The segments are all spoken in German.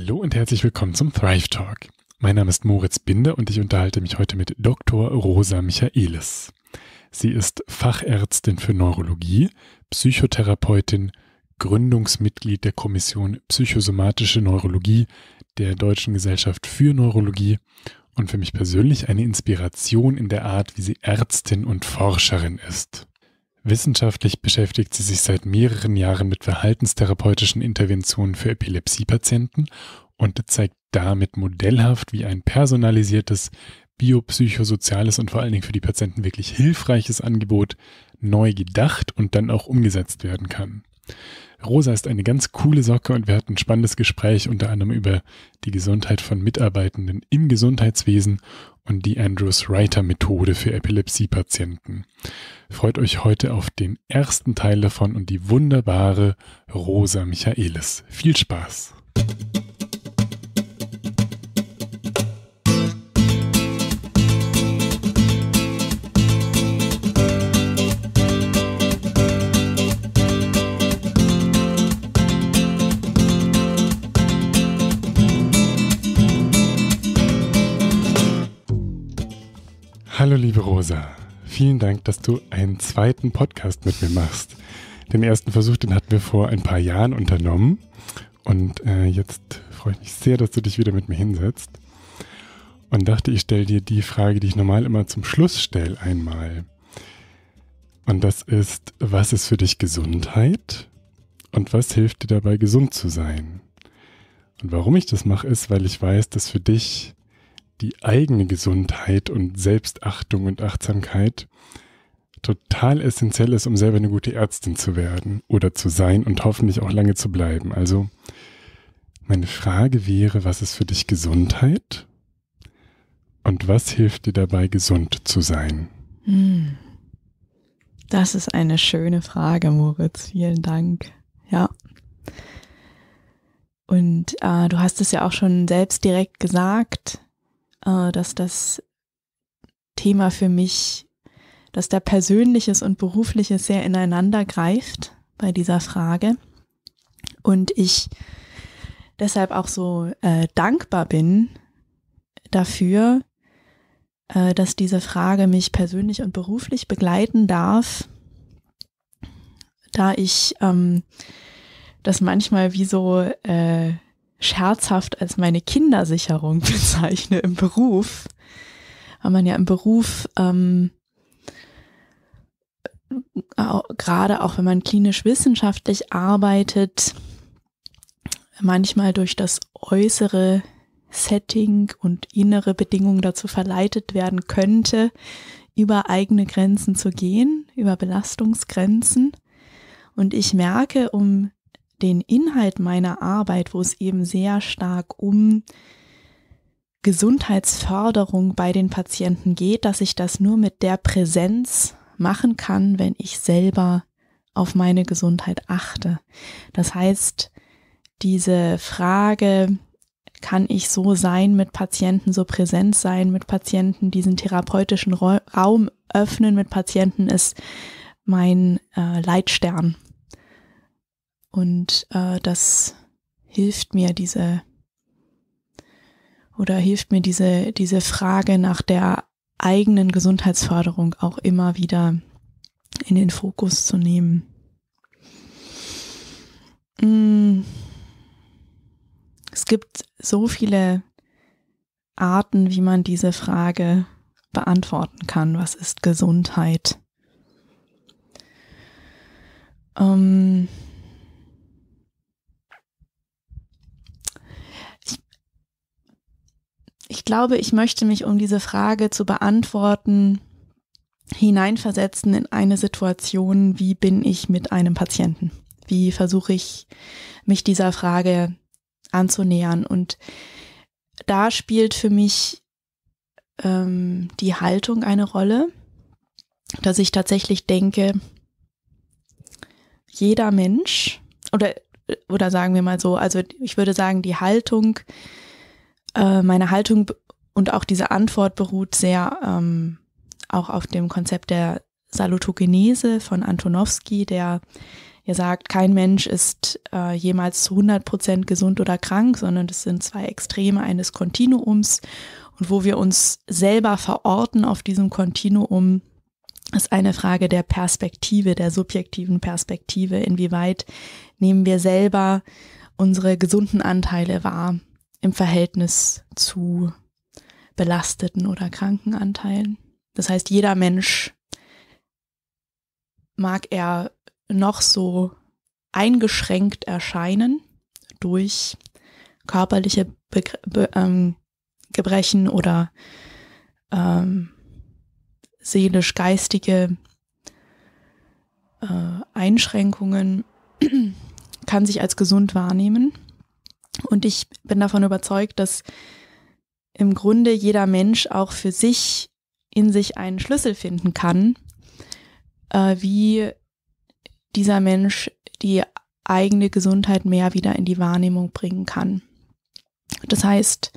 Hallo und herzlich willkommen zum Thrive Talk. Mein Name ist Moritz Binder und ich unterhalte mich heute mit Dr. Rosa Michaelis. Sie ist Fachärztin für Neurologie, Psychotherapeutin, Gründungsmitglied der Kommission Psychosomatische Neurologie der Deutschen Gesellschaft für Neurologie und für mich persönlich eine Inspiration in der Art, wie sie Ärztin und Forscherin ist. Wissenschaftlich beschäftigt sie sich seit mehreren Jahren mit verhaltenstherapeutischen Interventionen für Epilepsiepatienten und zeigt damit modellhaft, wie ein personalisiertes, biopsychosoziales und vor allen Dingen für die Patienten wirklich hilfreiches Angebot neu gedacht und dann auch umgesetzt werden kann. Rosa ist eine ganz coole Socke und wir hatten ein spannendes Gespräch unter anderem über die Gesundheit von Mitarbeitenden im Gesundheitswesen und die Andrews-Writer-Methode für Epilepsiepatienten. Freut euch heute auf den ersten Teil davon und die wunderbare Rosa Michaelis. Viel Spaß! Hallo liebe Rosa, vielen Dank, dass du einen zweiten Podcast mit mir machst. Den ersten Versuch, den hatten wir vor ein paar Jahren unternommen. Und äh, jetzt freue ich mich sehr, dass du dich wieder mit mir hinsetzt. Und dachte, ich stelle dir die Frage, die ich normal immer zum Schluss stelle, einmal. Und das ist, was ist für dich Gesundheit? Und was hilft dir dabei, gesund zu sein? Und warum ich das mache, ist, weil ich weiß, dass für dich die eigene Gesundheit und Selbstachtung und Achtsamkeit total essentiell ist, um selber eine gute Ärztin zu werden oder zu sein und hoffentlich auch lange zu bleiben. Also meine Frage wäre, was ist für dich Gesundheit? Und was hilft dir dabei, gesund zu sein? Hm. Das ist eine schöne Frage, Moritz. Vielen Dank. Ja. Und äh, du hast es ja auch schon selbst direkt gesagt äh, dass das Thema für mich, dass da Persönliches und Berufliches sehr ineinander greift bei dieser Frage. Und ich deshalb auch so äh, dankbar bin dafür, äh, dass diese Frage mich persönlich und beruflich begleiten darf, da ich ähm, das manchmal wie so äh, scherzhaft als meine Kindersicherung bezeichne im Beruf, weil man ja im Beruf ähm, gerade auch wenn man klinisch wissenschaftlich arbeitet, manchmal durch das äußere Setting und innere Bedingungen dazu verleitet werden könnte, über eigene Grenzen zu gehen, über Belastungsgrenzen. Und ich merke, um den Inhalt meiner Arbeit, wo es eben sehr stark um Gesundheitsförderung bei den Patienten geht, dass ich das nur mit der Präsenz machen kann, wenn ich selber auf meine Gesundheit achte. Das heißt, diese Frage, kann ich so sein mit Patienten, so präsent sein mit Patienten, diesen therapeutischen Raum öffnen mit Patienten, ist mein äh, Leitstern und äh, das hilft mir diese oder hilft mir diese, diese Frage nach der eigenen Gesundheitsförderung auch immer wieder in den Fokus zu nehmen. Mm. Es gibt so viele Arten, wie man diese Frage beantworten kann. Was ist Gesundheit? Ähm, Ich glaube, ich möchte mich, um diese Frage zu beantworten, hineinversetzen in eine Situation, wie bin ich mit einem Patienten? Wie versuche ich, mich dieser Frage anzunähern? Und da spielt für mich ähm, die Haltung eine Rolle, dass ich tatsächlich denke, jeder Mensch oder, oder sagen wir mal so, also ich würde sagen, die Haltung äh, meine Haltung und auch diese Antwort beruht sehr ähm, auch auf dem Konzept der Salutogenese von Antonowski, der ja sagt, kein Mensch ist äh, jemals zu 100 Prozent gesund oder krank, sondern das sind zwei Extreme eines Kontinuums. Und wo wir uns selber verorten auf diesem Kontinuum, ist eine Frage der Perspektive, der subjektiven Perspektive. Inwieweit nehmen wir selber unsere gesunden Anteile wahr? im Verhältnis zu belasteten oder kranken Anteilen. Das heißt, jeder Mensch, mag er noch so eingeschränkt erscheinen durch körperliche Be Be ähm, Gebrechen oder ähm, seelisch-geistige äh, Einschränkungen, kann sich als gesund wahrnehmen und ich bin davon überzeugt, dass im Grunde jeder Mensch auch für sich in sich einen Schlüssel finden kann, äh, wie dieser Mensch die eigene Gesundheit mehr wieder in die Wahrnehmung bringen kann. Das heißt,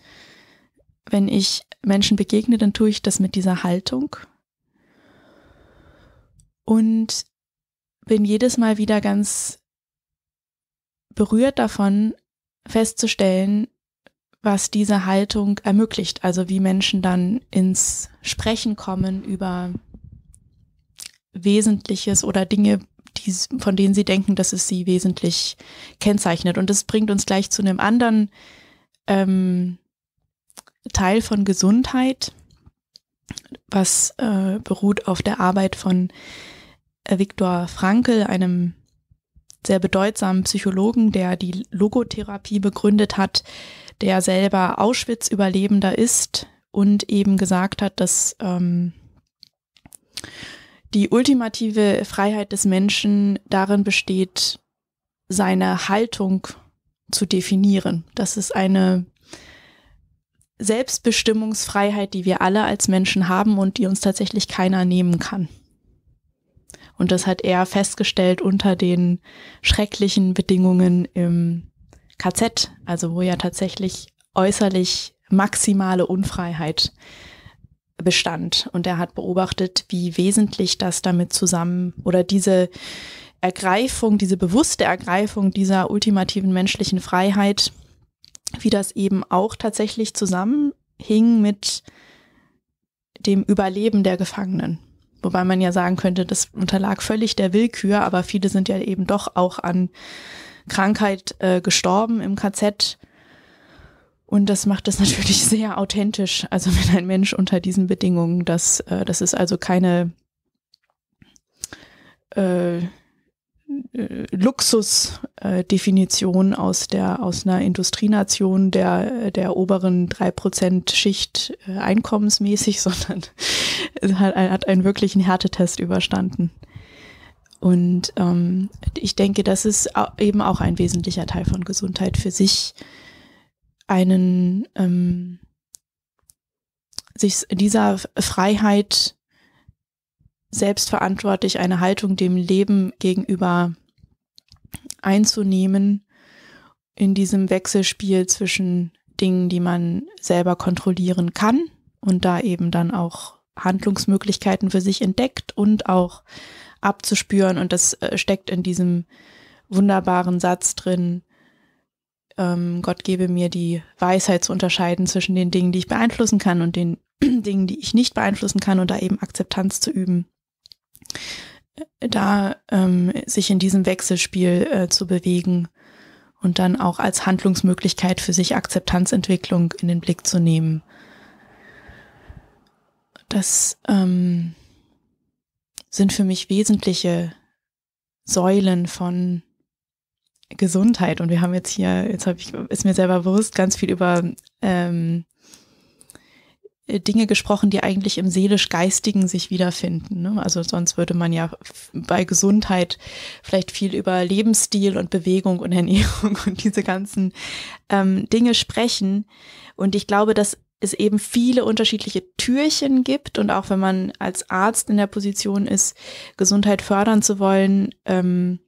wenn ich Menschen begegne, dann tue ich das mit dieser Haltung und bin jedes Mal wieder ganz berührt davon, festzustellen, was diese Haltung ermöglicht, also wie Menschen dann ins Sprechen kommen über Wesentliches oder Dinge, die, von denen sie denken, dass es sie wesentlich kennzeichnet. Und das bringt uns gleich zu einem anderen ähm, Teil von Gesundheit, was äh, beruht auf der Arbeit von äh, Viktor Frankl, einem sehr bedeutsamen Psychologen, der die Logotherapie begründet hat, der selber Auschwitz-Überlebender ist und eben gesagt hat, dass ähm, die ultimative Freiheit des Menschen darin besteht, seine Haltung zu definieren. Das ist eine Selbstbestimmungsfreiheit, die wir alle als Menschen haben und die uns tatsächlich keiner nehmen kann. Und das hat er festgestellt unter den schrecklichen Bedingungen im KZ, also wo ja tatsächlich äußerlich maximale Unfreiheit bestand. Und er hat beobachtet, wie wesentlich das damit zusammen oder diese Ergreifung, diese bewusste Ergreifung dieser ultimativen menschlichen Freiheit, wie das eben auch tatsächlich zusammenhing mit dem Überleben der Gefangenen. Wobei man ja sagen könnte, das unterlag völlig der Willkür, aber viele sind ja eben doch auch an Krankheit äh, gestorben im KZ. Und das macht es natürlich sehr authentisch. Also wenn ein Mensch unter diesen Bedingungen, das, äh, das ist also keine, äh, Luxusdefinition aus der aus einer Industrienation der der oberen 3% Schicht äh, einkommensmäßig, sondern hat, hat einen wirklichen Härtetest überstanden. Und ähm, ich denke, das ist eben auch ein wesentlicher Teil von Gesundheit für sich, einen ähm, sich dieser Freiheit selbstverantwortlich eine Haltung dem Leben gegenüber einzunehmen in diesem Wechselspiel zwischen Dingen, die man selber kontrollieren kann und da eben dann auch Handlungsmöglichkeiten für sich entdeckt und auch abzuspüren. Und das äh, steckt in diesem wunderbaren Satz drin, ähm, Gott gebe mir die Weisheit zu unterscheiden zwischen den Dingen, die ich beeinflussen kann und den Dingen, die ich nicht beeinflussen kann und da eben Akzeptanz zu üben da ähm, sich in diesem Wechselspiel äh, zu bewegen und dann auch als Handlungsmöglichkeit für sich Akzeptanzentwicklung in den Blick zu nehmen. Das ähm, sind für mich wesentliche Säulen von Gesundheit. Und wir haben jetzt hier, jetzt habe ich, ist mir selber bewusst, ganz viel über ähm, äh, Dinge gesprochen, die eigentlich im seelisch-geistigen sich wiederfinden. Ne? Also sonst würde man ja bei Gesundheit vielleicht viel über Lebensstil und Bewegung und Ernährung und diese ganzen ähm, Dinge sprechen. Und ich glaube, dass es eben viele unterschiedliche Türchen gibt und auch wenn man als Arzt in der Position ist, Gesundheit fördern zu wollen, ähm,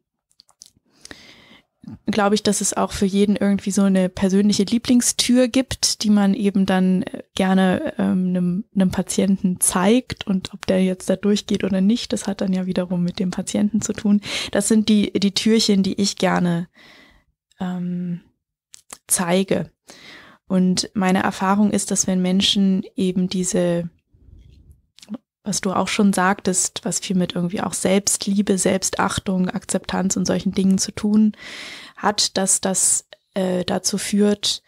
glaube ich, dass es auch für jeden irgendwie so eine persönliche Lieblingstür gibt, die man eben dann äh, gerne ähm, einem, einem Patienten zeigt und ob der jetzt da durchgeht oder nicht, das hat dann ja wiederum mit dem Patienten zu tun. Das sind die, die Türchen, die ich gerne ähm, zeige. Und meine Erfahrung ist, dass wenn Menschen eben diese was du auch schon sagtest, was viel mit irgendwie auch Selbstliebe, Selbstachtung, Akzeptanz und solchen Dingen zu tun hat, dass das äh, dazu führt,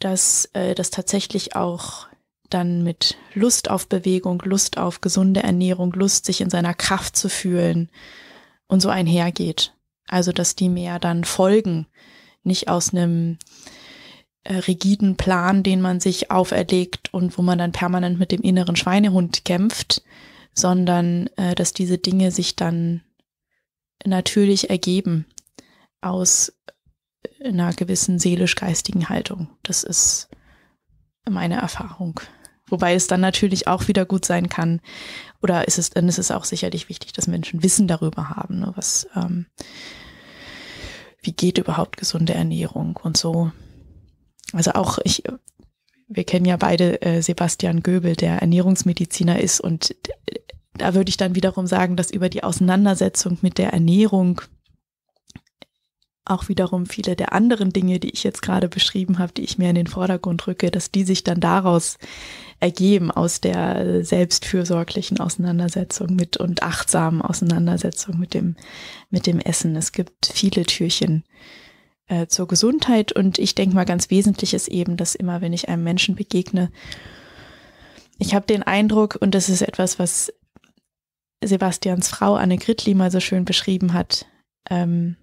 dass äh, das tatsächlich auch dann mit Lust auf Bewegung, Lust auf gesunde Ernährung, Lust, sich in seiner Kraft zu fühlen und so einhergeht. Also, dass die mehr dann folgen, nicht aus einem äh, rigiden Plan, den man sich auferlegt und wo man dann permanent mit dem inneren Schweinehund kämpft, sondern äh, dass diese Dinge sich dann natürlich ergeben aus äh, einer gewissen seelisch-geistigen Haltung. Das ist meine Erfahrung. Wobei es dann natürlich auch wieder gut sein kann, oder ist es, dann ist es auch sicherlich wichtig, dass Menschen Wissen darüber haben, ne, was, ähm, wie geht überhaupt gesunde Ernährung und so also auch ich, wir kennen ja beide äh, Sebastian Göbel, der Ernährungsmediziner ist und äh, da würde ich dann wiederum sagen, dass über die Auseinandersetzung mit der Ernährung auch wiederum viele der anderen Dinge, die ich jetzt gerade beschrieben habe, die ich mir in den Vordergrund rücke, dass die sich dann daraus ergeben, aus der selbstfürsorglichen Auseinandersetzung mit und achtsamen Auseinandersetzung mit dem, mit dem Essen. Es gibt viele Türchen, äh, zur Gesundheit. Und ich denke mal, ganz wesentlich ist eben, dass immer, wenn ich einem Menschen begegne, ich habe den Eindruck, und das ist etwas, was Sebastians Frau Anne Gritli mal so schön beschrieben hat, ähm,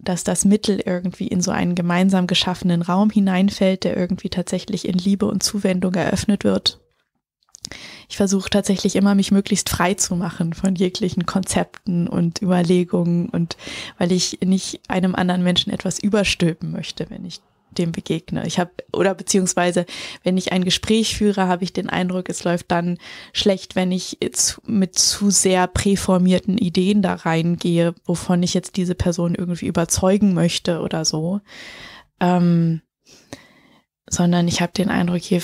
dass das Mittel irgendwie in so einen gemeinsam geschaffenen Raum hineinfällt, der irgendwie tatsächlich in Liebe und Zuwendung eröffnet wird ich versuche tatsächlich immer, mich möglichst frei zu machen von jeglichen Konzepten und Überlegungen und weil ich nicht einem anderen Menschen etwas überstülpen möchte, wenn ich dem begegne. Ich habe oder beziehungsweise wenn ich ein Gespräch führe, habe ich den Eindruck, es läuft dann schlecht, wenn ich mit zu sehr präformierten Ideen da reingehe, wovon ich jetzt diese Person irgendwie überzeugen möchte oder so. Ähm, sondern ich habe den Eindruck, je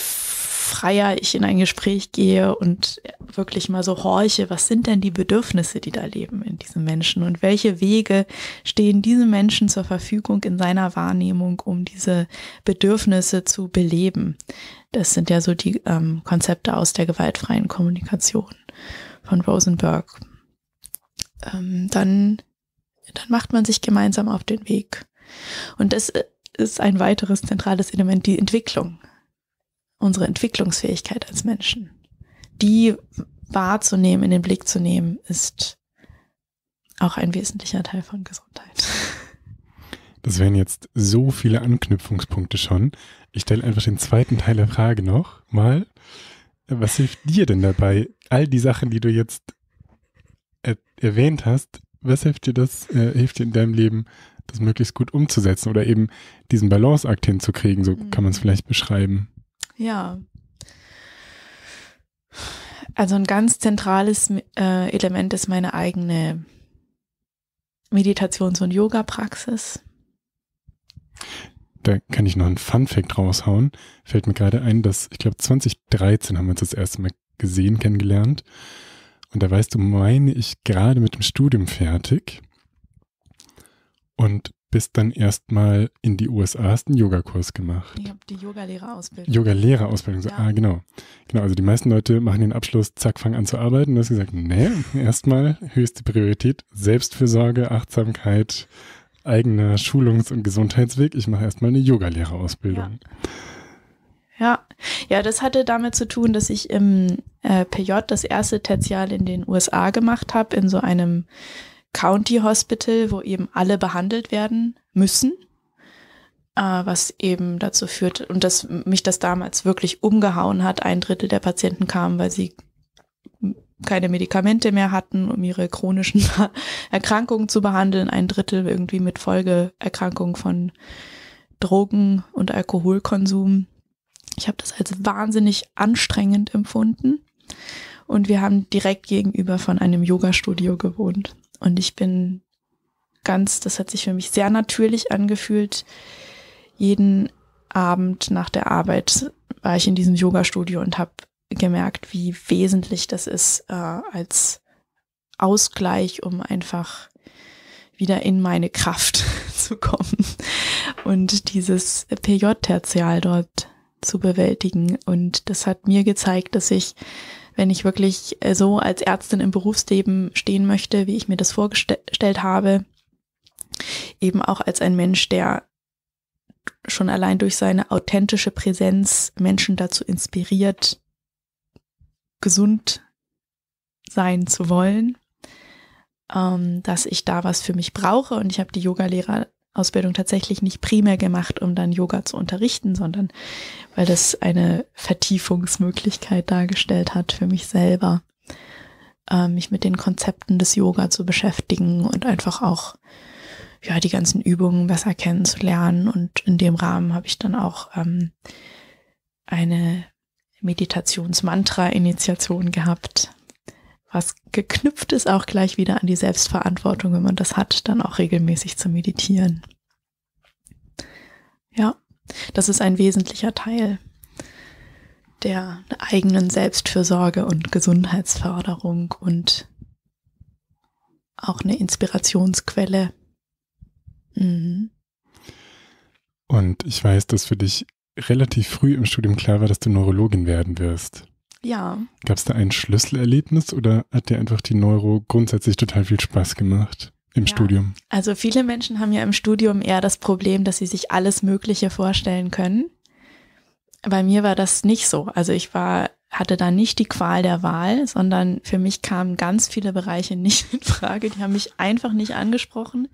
freier ich in ein Gespräch gehe und wirklich mal so horche, was sind denn die Bedürfnisse, die da leben in diesem Menschen und welche Wege stehen diesen Menschen zur Verfügung in seiner Wahrnehmung, um diese Bedürfnisse zu beleben. Das sind ja so die ähm, Konzepte aus der gewaltfreien Kommunikation von Rosenberg. Ähm, dann, dann macht man sich gemeinsam auf den Weg. Und das äh, ist ein weiteres zentrales Element, die Entwicklung unsere Entwicklungsfähigkeit als Menschen. Die wahrzunehmen, in den Blick zu nehmen, ist auch ein wesentlicher Teil von Gesundheit. Das wären jetzt so viele Anknüpfungspunkte schon. Ich stelle einfach den zweiten Teil der Frage noch mal. Was hilft dir denn dabei, all die Sachen, die du jetzt er erwähnt hast, was hilft dir das, äh, hilft dir in deinem Leben, das möglichst gut umzusetzen oder eben diesen Balanceakt hinzukriegen, so mhm. kann man es vielleicht beschreiben? Ja. Also ein ganz zentrales äh, Element ist meine eigene Meditations- und Yoga-Praxis. Da kann ich noch einen Fun-Fact raushauen. Fällt mir gerade ein, dass ich glaube 2013 haben wir uns das erste Mal gesehen, kennengelernt. Und da weißt du, meine ich gerade mit dem Studium fertig. Und bist dann erstmal in die USA, hast einen Yogakurs gemacht. Ich habe die Yogalehrerausbildung. Yogalehrerausbildung, so, ja. ah, genau. Genau, also die meisten Leute machen den Abschluss, zack, fangen an zu arbeiten. Du hast gesagt, nee, erstmal höchste Priorität, Selbstfürsorge, Achtsamkeit, eigener Schulungs- und Gesundheitsweg. Ich mache erstmal eine Yogalehrerausbildung. Ja. Ja, ja, das hatte damit zu tun, dass ich im äh, PJ das erste Tertial in den USA gemacht habe, in so einem County Hospital, wo eben alle behandelt werden müssen, äh, was eben dazu führt, und dass mich das damals wirklich umgehauen hat, ein Drittel der Patienten kamen, weil sie keine Medikamente mehr hatten, um ihre chronischen Erkrankungen zu behandeln, ein Drittel irgendwie mit Folgeerkrankungen von Drogen und Alkoholkonsum. Ich habe das als wahnsinnig anstrengend empfunden. Und wir haben direkt gegenüber von einem Yoga-Studio gewohnt. Und ich bin ganz, das hat sich für mich sehr natürlich angefühlt, jeden Abend nach der Arbeit war ich in diesem Yoga-Studio und habe gemerkt, wie wesentlich das ist äh, als Ausgleich, um einfach wieder in meine Kraft zu kommen und dieses PJ-Tertial dort zu bewältigen. Und das hat mir gezeigt, dass ich wenn ich wirklich äh, so als Ärztin im Berufsleben stehen möchte, wie ich mir das vorgestellt habe, eben auch als ein Mensch, der schon allein durch seine authentische Präsenz Menschen dazu inspiriert, gesund sein zu wollen, ähm, dass ich da was für mich brauche. Und ich habe die Yogalehrer Ausbildung tatsächlich nicht primär gemacht, um dann Yoga zu unterrichten, sondern weil das eine Vertiefungsmöglichkeit dargestellt hat für mich selber, äh, mich mit den Konzepten des Yoga zu beschäftigen und einfach auch ja die ganzen Übungen besser kennenzulernen. Und in dem Rahmen habe ich dann auch ähm, eine Meditationsmantra-Initiation gehabt, was geknüpft ist auch gleich wieder an die Selbstverantwortung, wenn man das hat, dann auch regelmäßig zu meditieren. Ja, das ist ein wesentlicher Teil der eigenen Selbstfürsorge und Gesundheitsförderung und auch eine Inspirationsquelle. Mhm. Und ich weiß, dass für dich relativ früh im Studium klar war, dass du Neurologin werden wirst. Ja. Gab es da ein Schlüsselerlebnis oder hat dir einfach die Neuro grundsätzlich total viel Spaß gemacht? Im ja. Studium. Also viele Menschen haben ja im Studium eher das Problem, dass sie sich alles Mögliche vorstellen können. Bei mir war das nicht so. Also ich war, hatte da nicht die Qual der Wahl, sondern für mich kamen ganz viele Bereiche nicht in Frage. Die haben mich einfach nicht angesprochen.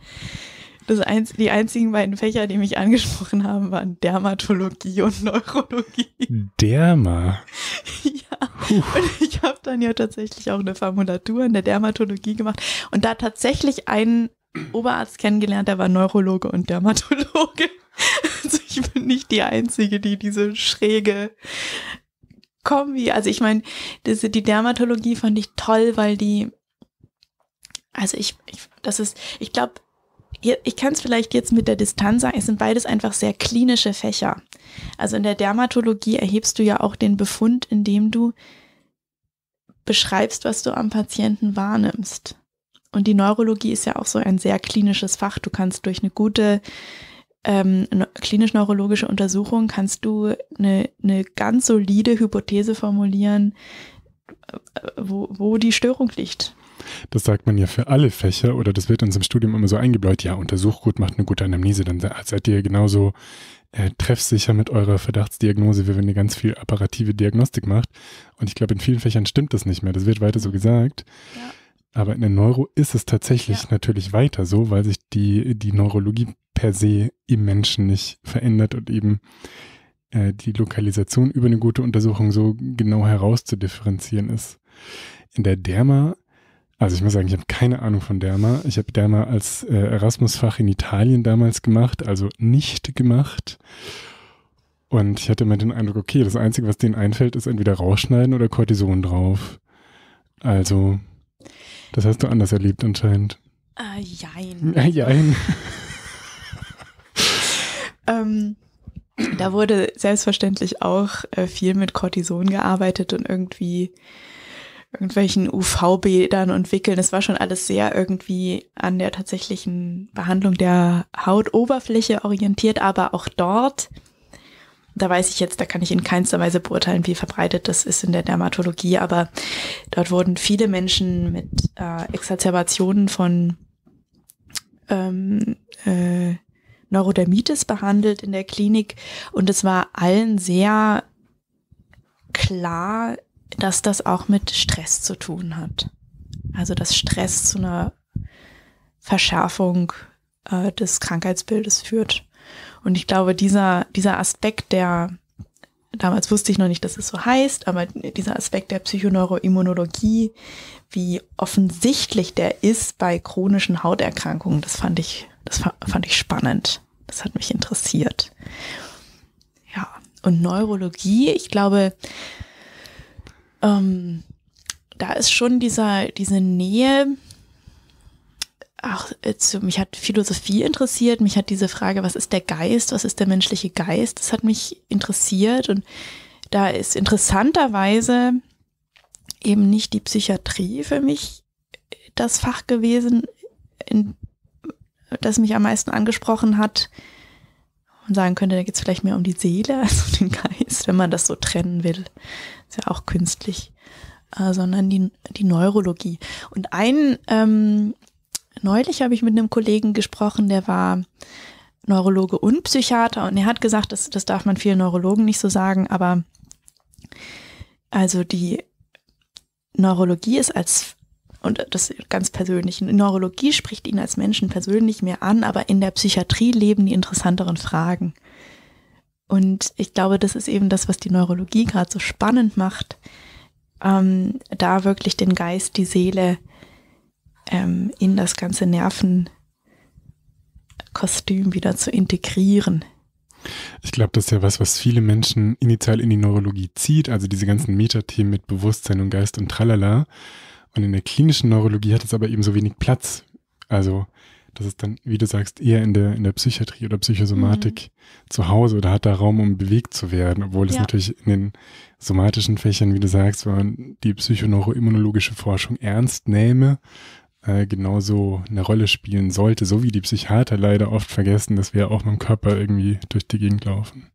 Das einz die einzigen beiden Fächer, die mich angesprochen haben, waren Dermatologie und Neurologie. Derma. ja. Puh. Und ich habe dann ja tatsächlich auch eine Formulatur in der Dermatologie gemacht und da tatsächlich einen Oberarzt kennengelernt, der war Neurologe und Dermatologe. Also ich bin nicht die Einzige, die diese schräge Kombi, also ich meine, die Dermatologie fand ich toll, weil die, also ich, ich das ist, ich glaube, ich kann es vielleicht jetzt mit der Distanz sagen, es sind beides einfach sehr klinische Fächer. Also in der Dermatologie erhebst du ja auch den Befund, indem du beschreibst, was du am Patienten wahrnimmst. Und die Neurologie ist ja auch so ein sehr klinisches Fach. Du kannst durch eine gute ähm, ne, klinisch-neurologische Untersuchung kannst du eine, eine ganz solide Hypothese formulieren, äh, wo, wo die Störung liegt. Das sagt man ja für alle Fächer oder das wird uns im Studium immer so eingebläut. Ja, untersucht gut, macht eine gute Anamnese, dann seid ihr genauso äh, treffsicher mit eurer Verdachtsdiagnose, wie wenn ihr ganz viel apparative Diagnostik macht. Und ich glaube, in vielen Fächern stimmt das nicht mehr. Das wird weiter so mhm. gesagt. Ja. Aber in der Neuro ist es tatsächlich ja. natürlich weiter so, weil sich die, die Neurologie per se im Menschen nicht verändert und eben äh, die Lokalisation über eine gute Untersuchung so genau herauszudifferenzieren ist. In der Derma also ich muss sagen, ich habe keine Ahnung von Derma. Ich habe Derma als äh, Erasmus-Fach in Italien damals gemacht, also nicht gemacht. Und ich hatte immer den Eindruck, okay, das Einzige, was denen einfällt, ist entweder rausschneiden oder Cortison drauf. Also, das hast du anders erlebt anscheinend. Äh, jein. Äh, jein. ähm, da wurde selbstverständlich auch äh, viel mit Cortison gearbeitet und irgendwie irgendwelchen UV-Bädern und Wickeln. Es war schon alles sehr irgendwie an der tatsächlichen Behandlung der Hautoberfläche orientiert, aber auch dort, da weiß ich jetzt, da kann ich in keinster Weise beurteilen, wie verbreitet das ist in der Dermatologie, aber dort wurden viele Menschen mit äh, Exacerbationen von ähm, äh, Neurodermitis behandelt in der Klinik und es war allen sehr klar, dass das auch mit Stress zu tun hat. Also dass Stress zu einer Verschärfung äh, des Krankheitsbildes führt. Und ich glaube, dieser, dieser Aspekt der, damals wusste ich noch nicht, dass es so heißt, aber dieser Aspekt der Psychoneuroimmunologie, wie offensichtlich der ist bei chronischen Hauterkrankungen, das fand ich, das fand ich spannend. Das hat mich interessiert. Ja, und Neurologie, ich glaube, ähm, da ist schon dieser, diese Nähe. Ach, zu, mich hat Philosophie interessiert, mich hat diese Frage, was ist der Geist, was ist der menschliche Geist, das hat mich interessiert und da ist interessanterweise eben nicht die Psychiatrie für mich das Fach gewesen, in, das mich am meisten angesprochen hat, und sagen könnte, da geht es vielleicht mehr um die Seele also den Geist, wenn man das so trennen will. Ist ja auch künstlich, äh, sondern die, die Neurologie. Und ein, ähm, neulich habe ich mit einem Kollegen gesprochen, der war Neurologe und Psychiater und er hat gesagt, das, das darf man vielen Neurologen nicht so sagen, aber also die Neurologie ist als und das ganz Persönliche. Neurologie spricht ihn als Menschen persönlich mehr an, aber in der Psychiatrie leben die interessanteren Fragen. Und ich glaube, das ist eben das, was die Neurologie gerade so spannend macht, ähm, da wirklich den Geist, die Seele ähm, in das ganze Nervenkostüm wieder zu integrieren. Ich glaube, das ist ja was, was viele Menschen initial in die Neurologie zieht, also diese ganzen Metathemen mit Bewusstsein und Geist und Tralala. Und in der klinischen Neurologie hat es aber eben so wenig Platz. Also das ist dann, wie du sagst, eher in der, in der Psychiatrie oder Psychosomatik mhm. zu Hause oder hat da Raum, um bewegt zu werden, obwohl es ja. natürlich in den somatischen Fächern, wie du sagst, wenn man die psychoneuroimmunologische Forschung ernst nähme, äh, genauso eine Rolle spielen sollte, so wie die Psychiater leider oft vergessen, dass wir auch mit dem Körper irgendwie durch die Gegend laufen.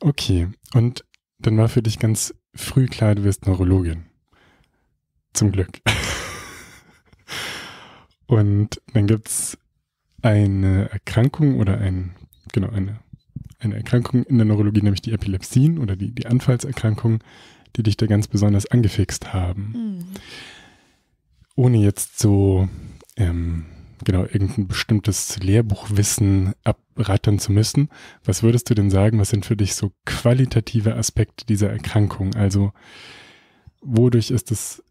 Okay, und dann war für dich ganz früh klar, du wirst Neurologin. Zum Glück. Und dann gibt es eine Erkrankung oder ein, genau, eine, eine Erkrankung in der Neurologie, nämlich die Epilepsien oder die, die Anfallserkrankungen, die dich da ganz besonders angefixt haben. Mhm. Ohne jetzt so ähm, genau irgendein bestimmtes Lehrbuchwissen abrattern zu müssen, was würdest du denn sagen, was sind für dich so qualitative Aspekte dieser Erkrankung? Also wodurch ist es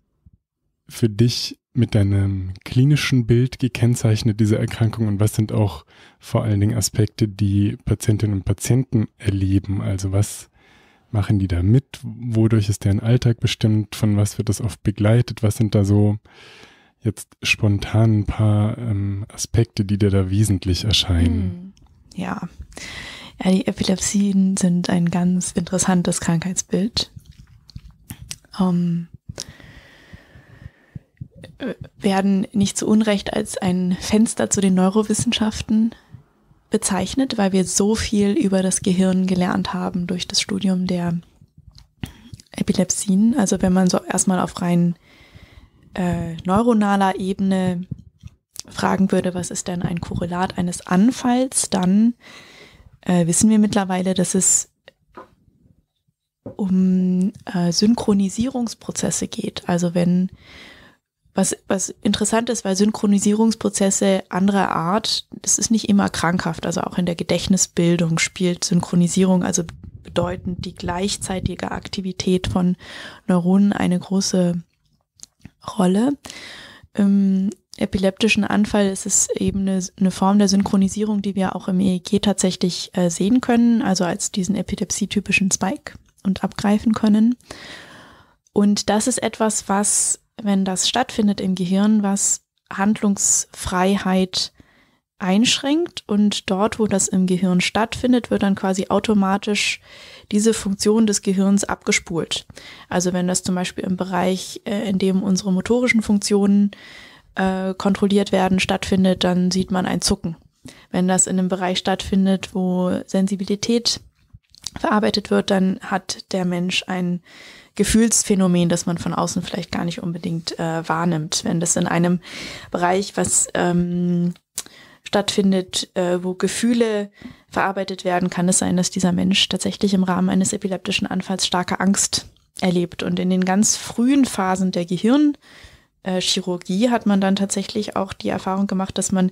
für dich mit deinem klinischen Bild gekennzeichnet, diese Erkrankung? Und was sind auch vor allen Dingen Aspekte, die Patientinnen und Patienten erleben? Also was machen die da mit? Wodurch ist deren Alltag bestimmt? Von was wird das oft begleitet? Was sind da so jetzt spontan ein paar ähm, Aspekte, die dir da wesentlich erscheinen? Hm. Ja. ja, die Epilepsien sind ein ganz interessantes Krankheitsbild. Ähm, werden nicht zu Unrecht als ein Fenster zu den Neurowissenschaften bezeichnet, weil wir so viel über das Gehirn gelernt haben durch das Studium der Epilepsien. Also wenn man so erstmal auf rein äh, neuronaler Ebene fragen würde, was ist denn ein Korrelat eines Anfalls, dann äh, wissen wir mittlerweile, dass es um äh, Synchronisierungsprozesse geht. Also wenn was, was interessant ist, weil Synchronisierungsprozesse anderer Art, das ist nicht immer krankhaft. Also auch in der Gedächtnisbildung spielt Synchronisierung, also bedeutend die gleichzeitige Aktivität von Neuronen eine große Rolle. Im epileptischen Anfall ist es eben eine, eine Form der Synchronisierung, die wir auch im EEG tatsächlich äh, sehen können, also als diesen epilepsietypischen Spike und abgreifen können. Und das ist etwas, was wenn das stattfindet im Gehirn, was Handlungsfreiheit einschränkt und dort, wo das im Gehirn stattfindet, wird dann quasi automatisch diese Funktion des Gehirns abgespult. Also wenn das zum Beispiel im Bereich, äh, in dem unsere motorischen Funktionen äh, kontrolliert werden, stattfindet, dann sieht man ein Zucken. Wenn das in einem Bereich stattfindet, wo Sensibilität verarbeitet wird, dann hat der Mensch ein Gefühlsphänomen, das man von außen vielleicht gar nicht unbedingt äh, wahrnimmt. Wenn das in einem Bereich, was ähm, stattfindet, äh, wo Gefühle verarbeitet werden, kann es sein, dass dieser Mensch tatsächlich im Rahmen eines epileptischen Anfalls starke Angst erlebt. Und in den ganz frühen Phasen der Gehirnchirurgie äh, hat man dann tatsächlich auch die Erfahrung gemacht, dass man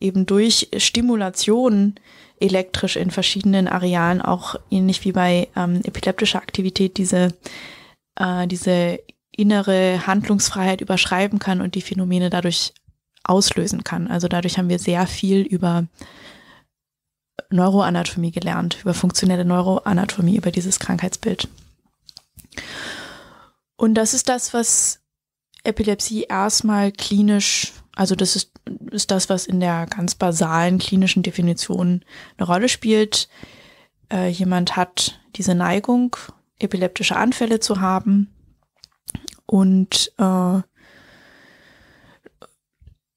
eben durch Stimulation elektrisch in verschiedenen Arealen auch ähnlich wie bei ähm, epileptischer Aktivität diese, äh, diese innere Handlungsfreiheit überschreiben kann und die Phänomene dadurch auslösen kann. Also dadurch haben wir sehr viel über Neuroanatomie gelernt, über funktionelle Neuroanatomie, über dieses Krankheitsbild. Und das ist das, was Epilepsie erstmal klinisch also das ist, ist das, was in der ganz basalen klinischen Definition eine Rolle spielt. Äh, jemand hat diese Neigung, epileptische Anfälle zu haben und äh,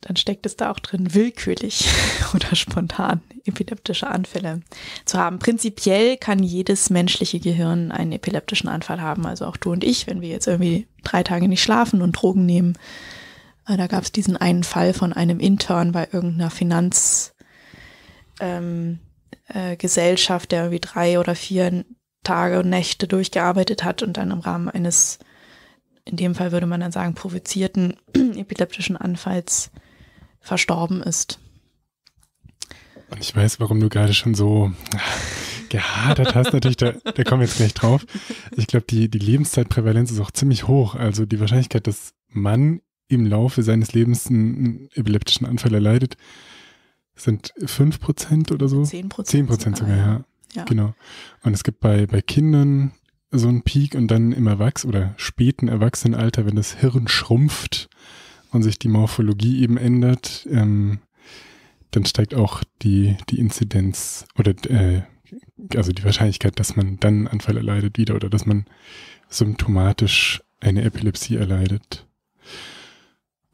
dann steckt es da auch drin, willkürlich oder spontan epileptische Anfälle zu haben. Prinzipiell kann jedes menschliche Gehirn einen epileptischen Anfall haben, also auch du und ich, wenn wir jetzt irgendwie drei Tage nicht schlafen und Drogen nehmen Ah, da gab es diesen einen Fall von einem Intern bei irgendeiner Finanzgesellschaft, ähm, äh, der irgendwie drei oder vier Tage und Nächte durchgearbeitet hat und dann im Rahmen eines, in dem Fall würde man dann sagen, provozierten epileptischen Anfalls verstorben ist. Und ich weiß, warum du gerade schon so gehadert hast. Natürlich, da, da kommen wir jetzt gleich drauf. Ich glaube, die, die Lebenszeitprävalenz ist auch ziemlich hoch. Also die Wahrscheinlichkeit, dass Mann im Laufe seines Lebens einen epileptischen Anfall erleidet, sind 5% oder so? 10%. 10% sogar, sogar ja. ja. Genau. Und es gibt bei, bei Kindern so einen Peak und dann im Erwachsenen oder späten Erwachsenenalter, wenn das Hirn schrumpft und sich die Morphologie eben ändert, ähm, dann steigt auch die, die Inzidenz oder äh, also die Wahrscheinlichkeit, dass man dann einen Anfall erleidet wieder oder dass man symptomatisch eine Epilepsie erleidet.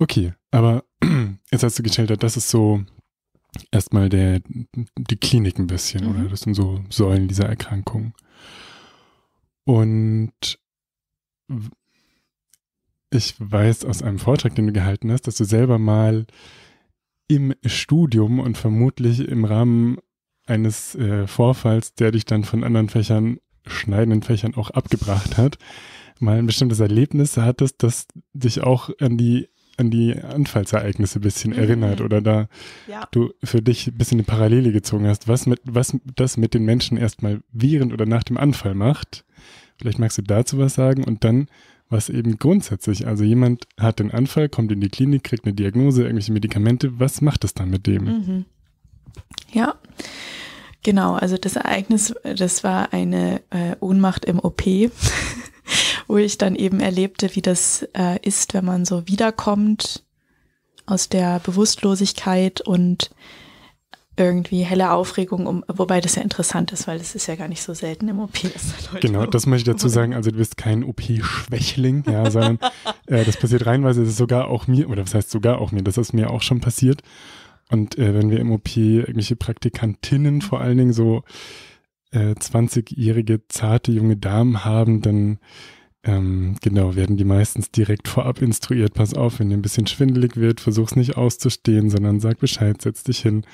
Okay, aber jetzt hast du geschildert, das ist so erstmal der, die Klinik ein bisschen, mhm. oder? Das sind so Säulen dieser Erkrankung. Und ich weiß aus einem Vortrag, den du gehalten hast, dass du selber mal im Studium und vermutlich im Rahmen eines äh, Vorfalls, der dich dann von anderen Fächern, schneidenden Fächern auch abgebracht hat, mal ein bestimmtes Erlebnis hattest, das dich auch an die an die Anfallsereignisse ein bisschen mhm. erinnert oder da ja. du für dich ein bisschen eine Parallele gezogen hast, was, mit, was das mit den Menschen erstmal während oder nach dem Anfall macht. Vielleicht magst du dazu was sagen und dann, was eben grundsätzlich, also jemand hat den Anfall, kommt in die Klinik, kriegt eine Diagnose, irgendwelche Medikamente, was macht es dann mit dem? Mhm. Ja, genau, also das Ereignis, das war eine äh, Ohnmacht im OP. wo ich dann eben erlebte, wie das äh, ist, wenn man so wiederkommt aus der Bewusstlosigkeit und irgendwie helle Aufregung, um, wobei das ja interessant ist, weil es ist ja gar nicht so selten im OP. Da genau, das möchte ich dazu sagen. Also du bist kein OP-Schwächling, ja, sondern äh, das passiert reinweise. Das ist sogar auch mir, oder was heißt sogar auch mir, das ist mir auch schon passiert. Und äh, wenn wir im OP irgendwelche Praktikantinnen, vor allen Dingen so äh, 20-jährige zarte junge Damen haben, dann ähm, genau, werden die meistens direkt vorab instruiert. Pass auf, wenn dir ein bisschen schwindelig wird, versuch's nicht auszustehen, sondern sag Bescheid, setz dich hin.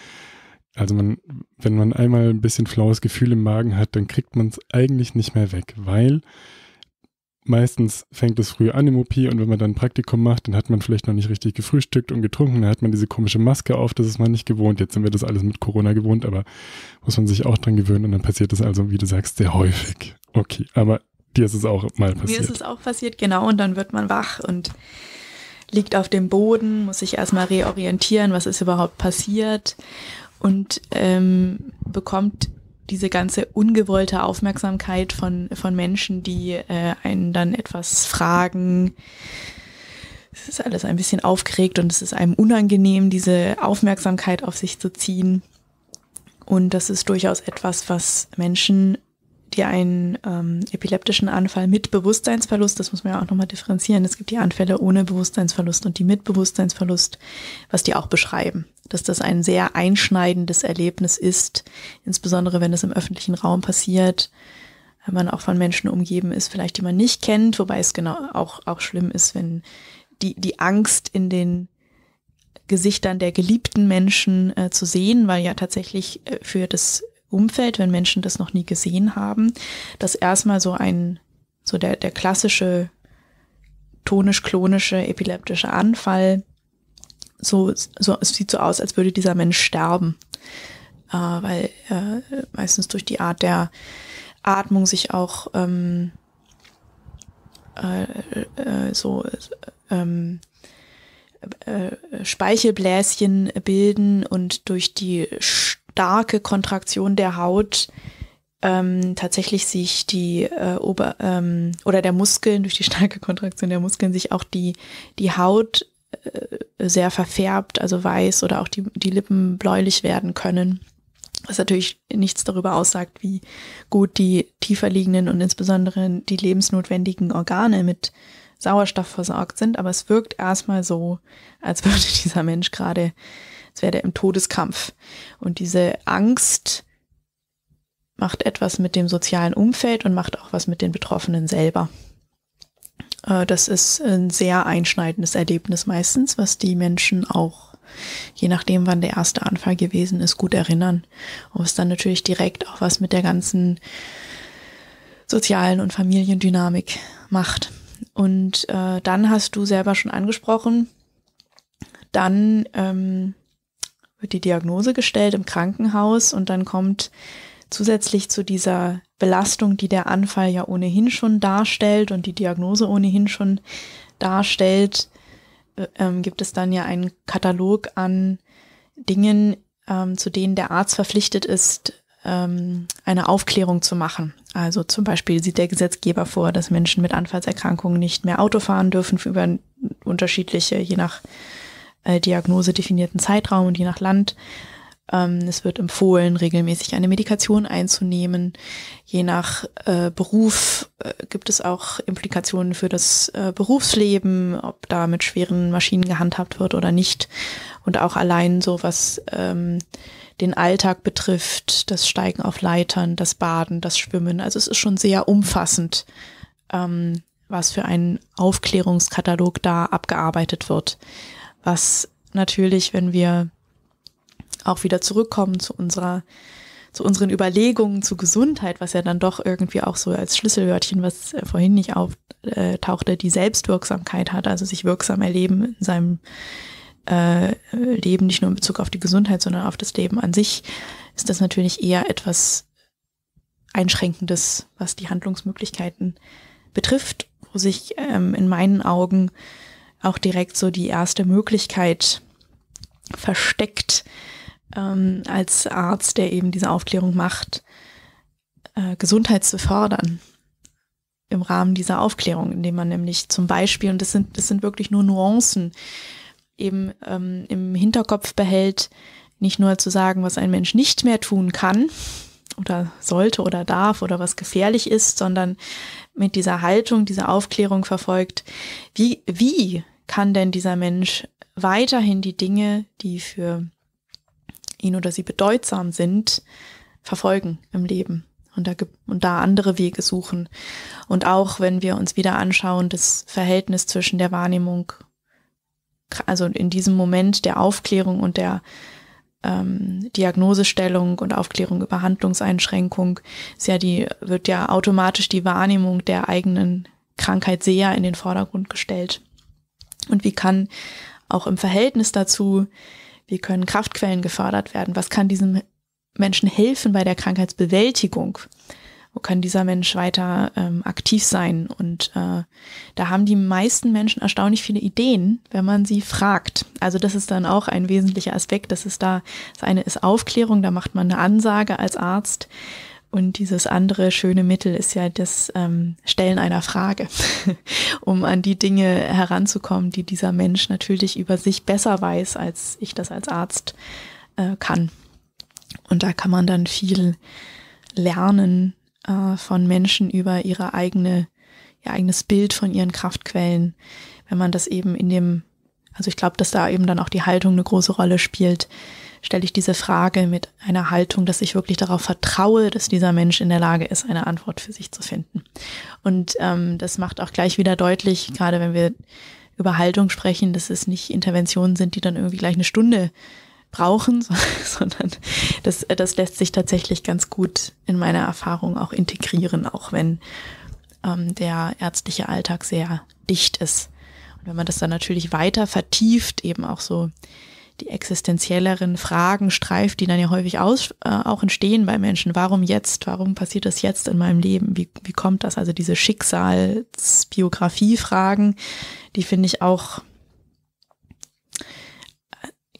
Also man, wenn man einmal ein bisschen flaues Gefühl im Magen hat, dann kriegt man es eigentlich nicht mehr weg, weil meistens fängt es früh an im OP und wenn man dann ein Praktikum macht, dann hat man vielleicht noch nicht richtig gefrühstückt und getrunken, dann hat man diese komische Maske auf, das ist man nicht gewohnt. Jetzt sind wir das alles mit Corona gewohnt, aber muss man sich auch dran gewöhnen und dann passiert das also, wie du sagst, sehr häufig. Okay, aber Dir ist es auch mal passiert. Mir ist es auch passiert, genau. Und dann wird man wach und liegt auf dem Boden, muss sich erstmal reorientieren, was ist überhaupt passiert und ähm, bekommt diese ganze ungewollte Aufmerksamkeit von, von Menschen, die äh, einen dann etwas fragen. Es ist alles ein bisschen aufgeregt und es ist einem unangenehm, diese Aufmerksamkeit auf sich zu ziehen. Und das ist durchaus etwas, was Menschen die einen ähm, epileptischen Anfall mit Bewusstseinsverlust, das muss man ja auch nochmal differenzieren. Es gibt die Anfälle ohne Bewusstseinsverlust und die mit Bewusstseinsverlust, was die auch beschreiben, dass das ein sehr einschneidendes Erlebnis ist, insbesondere wenn es im öffentlichen Raum passiert, wenn man auch von Menschen umgeben ist, vielleicht die man nicht kennt, wobei es genau auch, auch schlimm ist, wenn die, die Angst in den Gesichtern der geliebten Menschen äh, zu sehen, weil ja tatsächlich äh, für das Umfeld, wenn Menschen das noch nie gesehen haben, dass erstmal so ein, so der, der klassische tonisch-klonische epileptische Anfall, so, so, es sieht so aus, als würde dieser Mensch sterben, äh, weil äh, meistens durch die Art der Atmung sich auch ähm, äh, äh so ähm, äh, Speichelbläschen bilden und durch die St starke Kontraktion der Haut ähm, tatsächlich sich die äh, Ober ähm, oder der Muskeln durch die starke Kontraktion der Muskeln sich auch die die Haut äh, sehr verfärbt, also weiß oder auch die die Lippen bläulich werden können. Was natürlich nichts darüber aussagt, wie gut die tiefer liegenden und insbesondere die lebensnotwendigen Organe mit Sauerstoff versorgt sind, aber es wirkt erstmal so, als würde dieser Mensch gerade als wäre er im Todeskampf. Und diese Angst macht etwas mit dem sozialen Umfeld und macht auch was mit den Betroffenen selber. Äh, das ist ein sehr einschneidendes Erlebnis meistens, was die Menschen auch, je nachdem, wann der erste Anfall gewesen ist, gut erinnern. Und es dann natürlich direkt auch was mit der ganzen sozialen und Familiendynamik macht. Und äh, dann hast du selber schon angesprochen, dann ähm, wird die Diagnose gestellt im Krankenhaus und dann kommt zusätzlich zu dieser Belastung, die der Anfall ja ohnehin schon darstellt und die Diagnose ohnehin schon darstellt, äh, ähm, gibt es dann ja einen Katalog an Dingen, ähm, zu denen der Arzt verpflichtet ist, ähm, eine Aufklärung zu machen. Also zum Beispiel sieht der Gesetzgeber vor, dass Menschen mit Anfallserkrankungen nicht mehr Auto fahren dürfen über unterschiedliche, je nach äh, Diagnose definierten Zeitraum und je nach Land. Ähm, es wird empfohlen, regelmäßig eine Medikation einzunehmen. Je nach äh, Beruf äh, gibt es auch Implikationen für das äh, Berufsleben, ob da mit schweren Maschinen gehandhabt wird oder nicht. Und auch allein so, was ähm, den Alltag betrifft, das Steigen auf Leitern, das Baden, das Schwimmen. Also es ist schon sehr umfassend, ähm, was für einen Aufklärungskatalog da abgearbeitet wird was natürlich, wenn wir auch wieder zurückkommen zu unserer zu unseren Überlegungen zu Gesundheit, was ja dann doch irgendwie auch so als Schlüsselwörtchen, was äh, vorhin nicht auftauchte, äh, die Selbstwirksamkeit hat, also sich wirksam erleben in seinem äh, Leben, nicht nur in Bezug auf die Gesundheit, sondern auf das Leben an sich, ist das natürlich eher etwas Einschränkendes, was die Handlungsmöglichkeiten betrifft, wo sich ähm, in meinen Augen auch direkt so die erste Möglichkeit versteckt ähm, als Arzt, der eben diese Aufklärung macht, äh, Gesundheit zu fördern im Rahmen dieser Aufklärung, indem man nämlich zum Beispiel, und das sind, das sind wirklich nur Nuancen, eben ähm, im Hinterkopf behält, nicht nur zu sagen, was ein Mensch nicht mehr tun kann oder sollte oder darf oder was gefährlich ist, sondern mit dieser Haltung, dieser Aufklärung verfolgt, wie, wie kann denn dieser Mensch weiterhin die Dinge, die für ihn oder sie bedeutsam sind, verfolgen im Leben und da, und da andere Wege suchen. Und auch wenn wir uns wieder anschauen, das Verhältnis zwischen der Wahrnehmung, also in diesem Moment der Aufklärung und der ähm, Diagnosestellung und Aufklärung über Handlungseinschränkung ist ja die, wird ja automatisch die Wahrnehmung der eigenen Krankheit sehr in den Vordergrund gestellt. Und wie kann auch im Verhältnis dazu, wie können Kraftquellen gefördert werden? Was kann diesem Menschen helfen bei der Krankheitsbewältigung? wo kann dieser Mensch weiter ähm, aktiv sein? Und äh, da haben die meisten Menschen erstaunlich viele Ideen, wenn man sie fragt. Also das ist dann auch ein wesentlicher Aspekt. Das ist da, das eine ist Aufklärung, da macht man eine Ansage als Arzt. Und dieses andere schöne Mittel ist ja das ähm, Stellen einer Frage, um an die Dinge heranzukommen, die dieser Mensch natürlich über sich besser weiß, als ich das als Arzt äh, kann. Und da kann man dann viel lernen, äh, von Menschen über ihre eigene, ihr eigenes Bild von ihren Kraftquellen, wenn man das eben in dem, also ich glaube, dass da eben dann auch die Haltung eine große Rolle spielt, stelle ich diese Frage mit einer Haltung, dass ich wirklich darauf vertraue, dass dieser Mensch in der Lage ist, eine Antwort für sich zu finden. Und ähm, das macht auch gleich wieder deutlich, gerade wenn wir über Haltung sprechen, dass es nicht Interventionen sind, die dann irgendwie gleich eine Stunde brauchen, sondern das, das lässt sich tatsächlich ganz gut in meiner Erfahrung auch integrieren, auch wenn ähm, der ärztliche Alltag sehr dicht ist. Und wenn man das dann natürlich weiter vertieft, eben auch so die existenzielleren Fragen streift, die dann ja häufig aus, äh, auch entstehen bei Menschen. Warum jetzt? Warum passiert das jetzt in meinem Leben? Wie, wie kommt das? Also diese Schicksalsbiografie-Fragen, die finde ich auch, äh,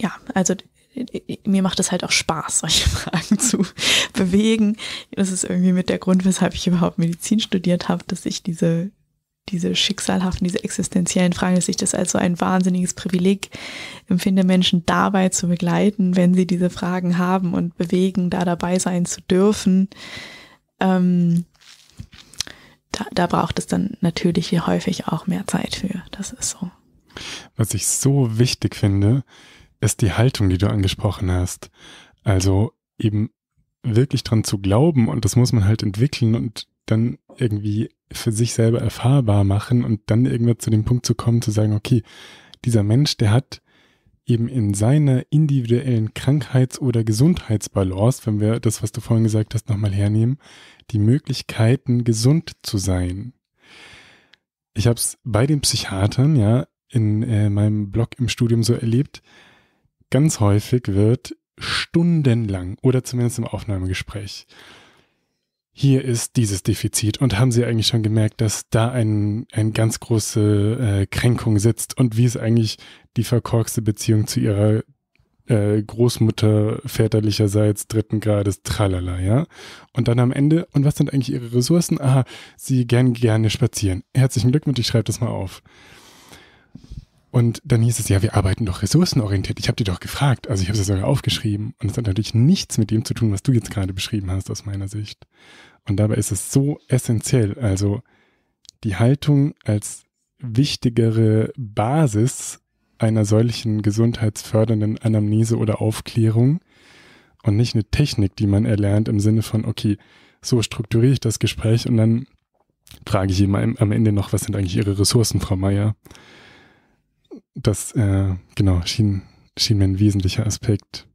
ja, also mir macht es halt auch Spaß, solche Fragen zu bewegen. Das ist irgendwie mit der Grund, weshalb ich überhaupt Medizin studiert habe, dass ich diese, diese schicksalhaften, diese existenziellen Fragen, dass ich das als so ein wahnsinniges Privileg empfinde, Menschen dabei zu begleiten, wenn sie diese Fragen haben und bewegen, da dabei sein zu dürfen. Ähm, da, da braucht es dann natürlich häufig auch mehr Zeit für. Das ist so. Was ich so wichtig finde, ist die Haltung, die du angesprochen hast. Also eben wirklich dran zu glauben und das muss man halt entwickeln und dann irgendwie für sich selber erfahrbar machen und dann irgendwann zu dem Punkt zu kommen, zu sagen, okay, dieser Mensch, der hat eben in seiner individuellen Krankheits- oder Gesundheitsbalance, wenn wir das, was du vorhin gesagt hast, nochmal hernehmen, die Möglichkeiten, gesund zu sein. Ich habe es bei den Psychiatern, ja, in äh, meinem Blog im Studium so erlebt, ganz häufig wird stundenlang oder zumindest im Aufnahmegespräch. Hier ist dieses Defizit und haben Sie eigentlich schon gemerkt, dass da eine ein ganz große äh, Kränkung sitzt und wie ist eigentlich die verkorkste Beziehung zu Ihrer äh, Großmutter väterlicherseits dritten Grades, tralala, ja. Und dann am Ende, und was sind eigentlich Ihre Ressourcen? Aha, Sie gern gerne spazieren. Herzlichen Glückwunsch, ich schreibe das mal auf. Und dann hieß es, ja, wir arbeiten doch ressourcenorientiert. Ich habe die doch gefragt. Also ich habe sie sogar aufgeschrieben. Und es hat natürlich nichts mit dem zu tun, was du jetzt gerade beschrieben hast, aus meiner Sicht. Und dabei ist es so essentiell. Also die Haltung als wichtigere Basis einer solchen gesundheitsfördernden Anamnese oder Aufklärung und nicht eine Technik, die man erlernt im Sinne von, okay, so strukturiere ich das Gespräch und dann frage ich immer am Ende noch, was sind eigentlich Ihre Ressourcen, Frau Meier? das, äh, genau, schien, schien mir ein wesentlicher Aspekt.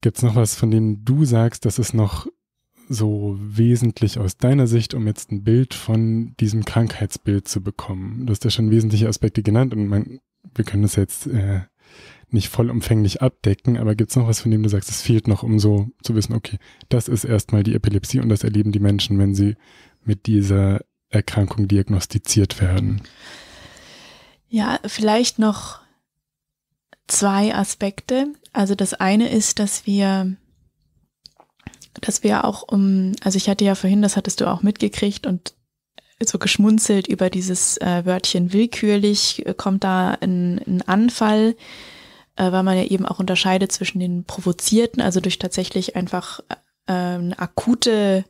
Gibt es noch was, von dem du sagst, das ist noch so wesentlich aus deiner Sicht, um jetzt ein Bild von diesem Krankheitsbild zu bekommen? Du hast ja schon wesentliche Aspekte genannt und mein, wir können das jetzt äh, nicht vollumfänglich abdecken, aber gibt es noch was, von dem du sagst, es fehlt noch, um so zu wissen, okay, das ist erstmal die Epilepsie und das erleben die Menschen, wenn sie mit dieser Erkrankung diagnostiziert werden? Mhm. Ja, vielleicht noch zwei Aspekte. Also das eine ist, dass wir, dass wir auch um, also ich hatte ja vorhin, das hattest du auch mitgekriegt und so geschmunzelt über dieses äh, Wörtchen willkürlich, äh, kommt da ein, ein Anfall, äh, weil man ja eben auch unterscheidet zwischen den Provozierten, also durch tatsächlich einfach äh, eine akute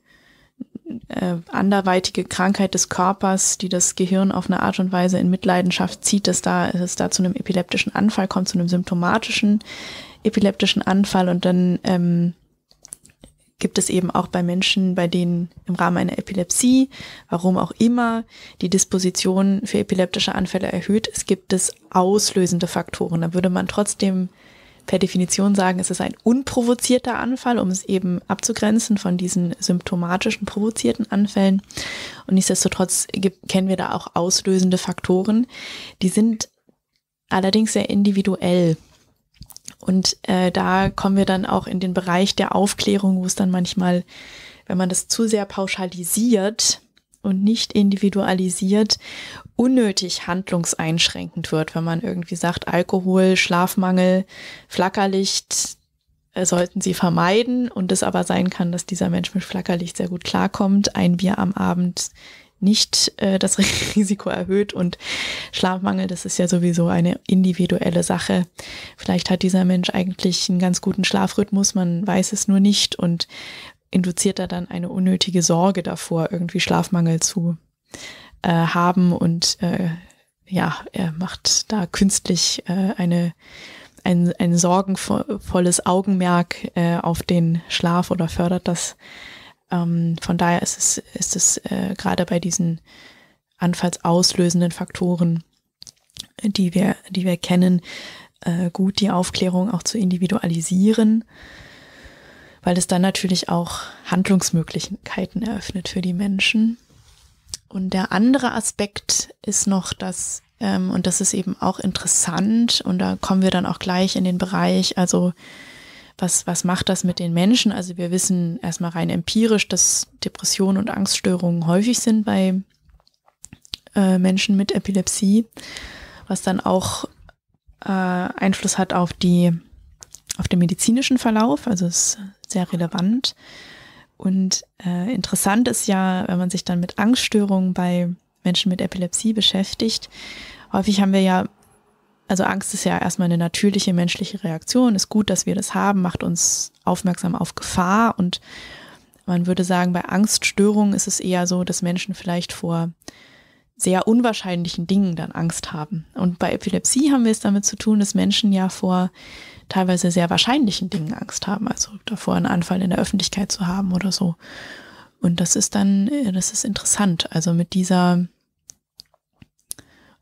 äh, anderweitige Krankheit des Körpers, die das Gehirn auf eine Art und Weise in Mitleidenschaft zieht, dass da dass es da zu einem epileptischen Anfall kommt, zu einem symptomatischen epileptischen Anfall und dann ähm, gibt es eben auch bei Menschen, bei denen im Rahmen einer Epilepsie, warum auch immer, die Disposition für epileptische Anfälle erhöht es gibt es auslösende Faktoren. Da würde man trotzdem per Definition sagen, es ist ein unprovozierter Anfall, um es eben abzugrenzen von diesen symptomatischen provozierten Anfällen. Und nichtsdestotrotz kennen wir da auch auslösende Faktoren. Die sind allerdings sehr individuell. Und äh, da kommen wir dann auch in den Bereich der Aufklärung, wo es dann manchmal, wenn man das zu sehr pauschalisiert, und nicht individualisiert unnötig handlungseinschränkend wird, wenn man irgendwie sagt, Alkohol, Schlafmangel, Flackerlicht äh, sollten sie vermeiden und es aber sein kann, dass dieser Mensch mit Flackerlicht sehr gut klarkommt, ein Bier am Abend nicht äh, das Risiko erhöht und Schlafmangel, das ist ja sowieso eine individuelle Sache. Vielleicht hat dieser Mensch eigentlich einen ganz guten Schlafrhythmus, man weiß es nur nicht und induziert er dann eine unnötige Sorge davor, irgendwie Schlafmangel zu äh, haben und äh, ja, er macht da künstlich äh, eine, ein, ein sorgenvolles Augenmerk äh, auf den Schlaf oder fördert das. Ähm, von daher ist es, ist es äh, gerade bei diesen anfallsauslösenden Faktoren, die wir, die wir kennen, äh, gut, die Aufklärung auch zu individualisieren weil es dann natürlich auch Handlungsmöglichkeiten eröffnet für die Menschen. Und der andere Aspekt ist noch, dass, ähm, und das ist eben auch interessant, und da kommen wir dann auch gleich in den Bereich, also was, was macht das mit den Menschen? Also wir wissen erstmal rein empirisch, dass Depressionen und Angststörungen häufig sind bei äh, Menschen mit Epilepsie, was dann auch äh, Einfluss hat auf die auf den medizinischen Verlauf, also ist sehr relevant. Und äh, interessant ist ja, wenn man sich dann mit Angststörungen bei Menschen mit Epilepsie beschäftigt, häufig haben wir ja, also Angst ist ja erstmal eine natürliche menschliche Reaktion, ist gut, dass wir das haben, macht uns aufmerksam auf Gefahr und man würde sagen, bei Angststörungen ist es eher so, dass Menschen vielleicht vor sehr unwahrscheinlichen Dingen dann Angst haben. Und bei Epilepsie haben wir es damit zu tun, dass Menschen ja vor teilweise sehr wahrscheinlichen Dingen Angst haben, also davor einen Anfall in der Öffentlichkeit zu haben oder so. Und das ist dann, äh, das ist interessant. Also mit dieser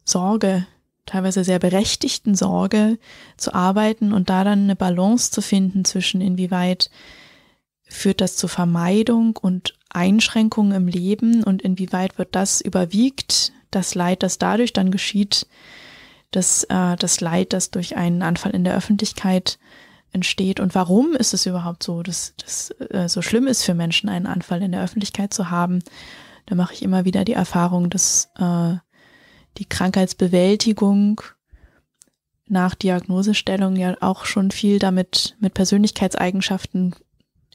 Sorge, teilweise sehr berechtigten Sorge zu arbeiten und da dann eine Balance zu finden zwischen inwieweit führt das zu Vermeidung und Einschränkungen im Leben und inwieweit wird das überwiegt, das Leid, das dadurch dann geschieht, das, äh, das Leid, das durch einen Anfall in der Öffentlichkeit entsteht und warum ist es überhaupt so, dass das äh, so schlimm ist für Menschen, einen Anfall in der Öffentlichkeit zu haben. Da mache ich immer wieder die Erfahrung, dass äh, die Krankheitsbewältigung nach Diagnosestellung ja auch schon viel damit mit Persönlichkeitseigenschaften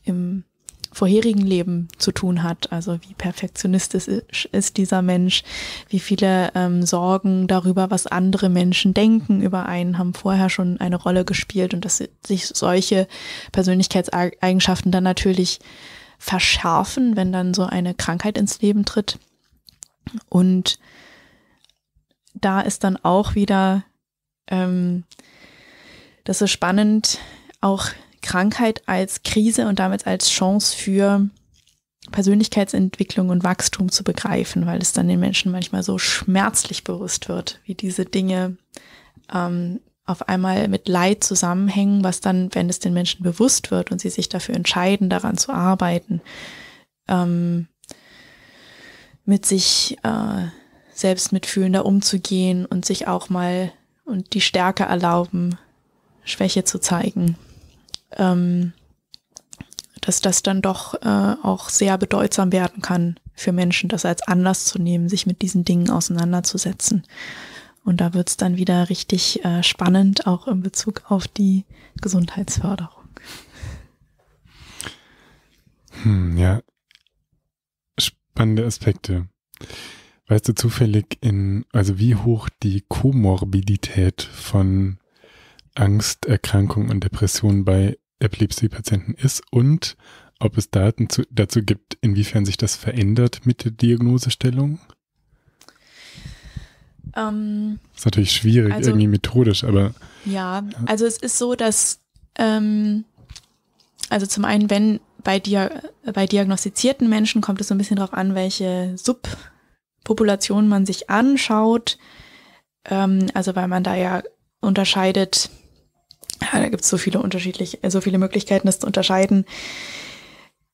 im vorherigen Leben zu tun hat. Also wie perfektionistisch ist dieser Mensch, wie viele ähm, Sorgen darüber, was andere Menschen denken über einen, haben vorher schon eine Rolle gespielt und dass sich solche Persönlichkeitseigenschaften dann natürlich verschärfen, wenn dann so eine Krankheit ins Leben tritt. Und da ist dann auch wieder, ähm, das ist spannend, auch Krankheit als Krise und damit als Chance für Persönlichkeitsentwicklung und Wachstum zu begreifen, weil es dann den Menschen manchmal so schmerzlich bewusst wird, wie diese Dinge ähm, auf einmal mit Leid zusammenhängen, was dann, wenn es den Menschen bewusst wird und sie sich dafür entscheiden, daran zu arbeiten, ähm, mit sich äh, selbst mitfühlender umzugehen und sich auch mal und die Stärke erlauben, Schwäche zu zeigen ähm, dass das dann doch äh, auch sehr bedeutsam werden kann für Menschen, das als Anlass zu nehmen, sich mit diesen Dingen auseinanderzusetzen. Und da wird es dann wieder richtig äh, spannend, auch in Bezug auf die Gesundheitsförderung. Hm, ja. Spannende Aspekte. Weißt du zufällig in, also wie hoch die Komorbidität von Angst, Erkrankung und Depression bei Epilepsiepatienten ist und ob es Daten zu, dazu gibt, inwiefern sich das verändert mit der Diagnosestellung? Ähm, ist natürlich schwierig, also, irgendwie methodisch, aber. Ja, also es ist so, dass, ähm, also zum einen, wenn bei, Dia bei diagnostizierten Menschen kommt es so ein bisschen darauf an, welche Subpopulation man sich anschaut. Ähm, also weil man da ja unterscheidet ja, da gibt es so viele unterschiedliche, äh, so viele Möglichkeiten, das zu unterscheiden.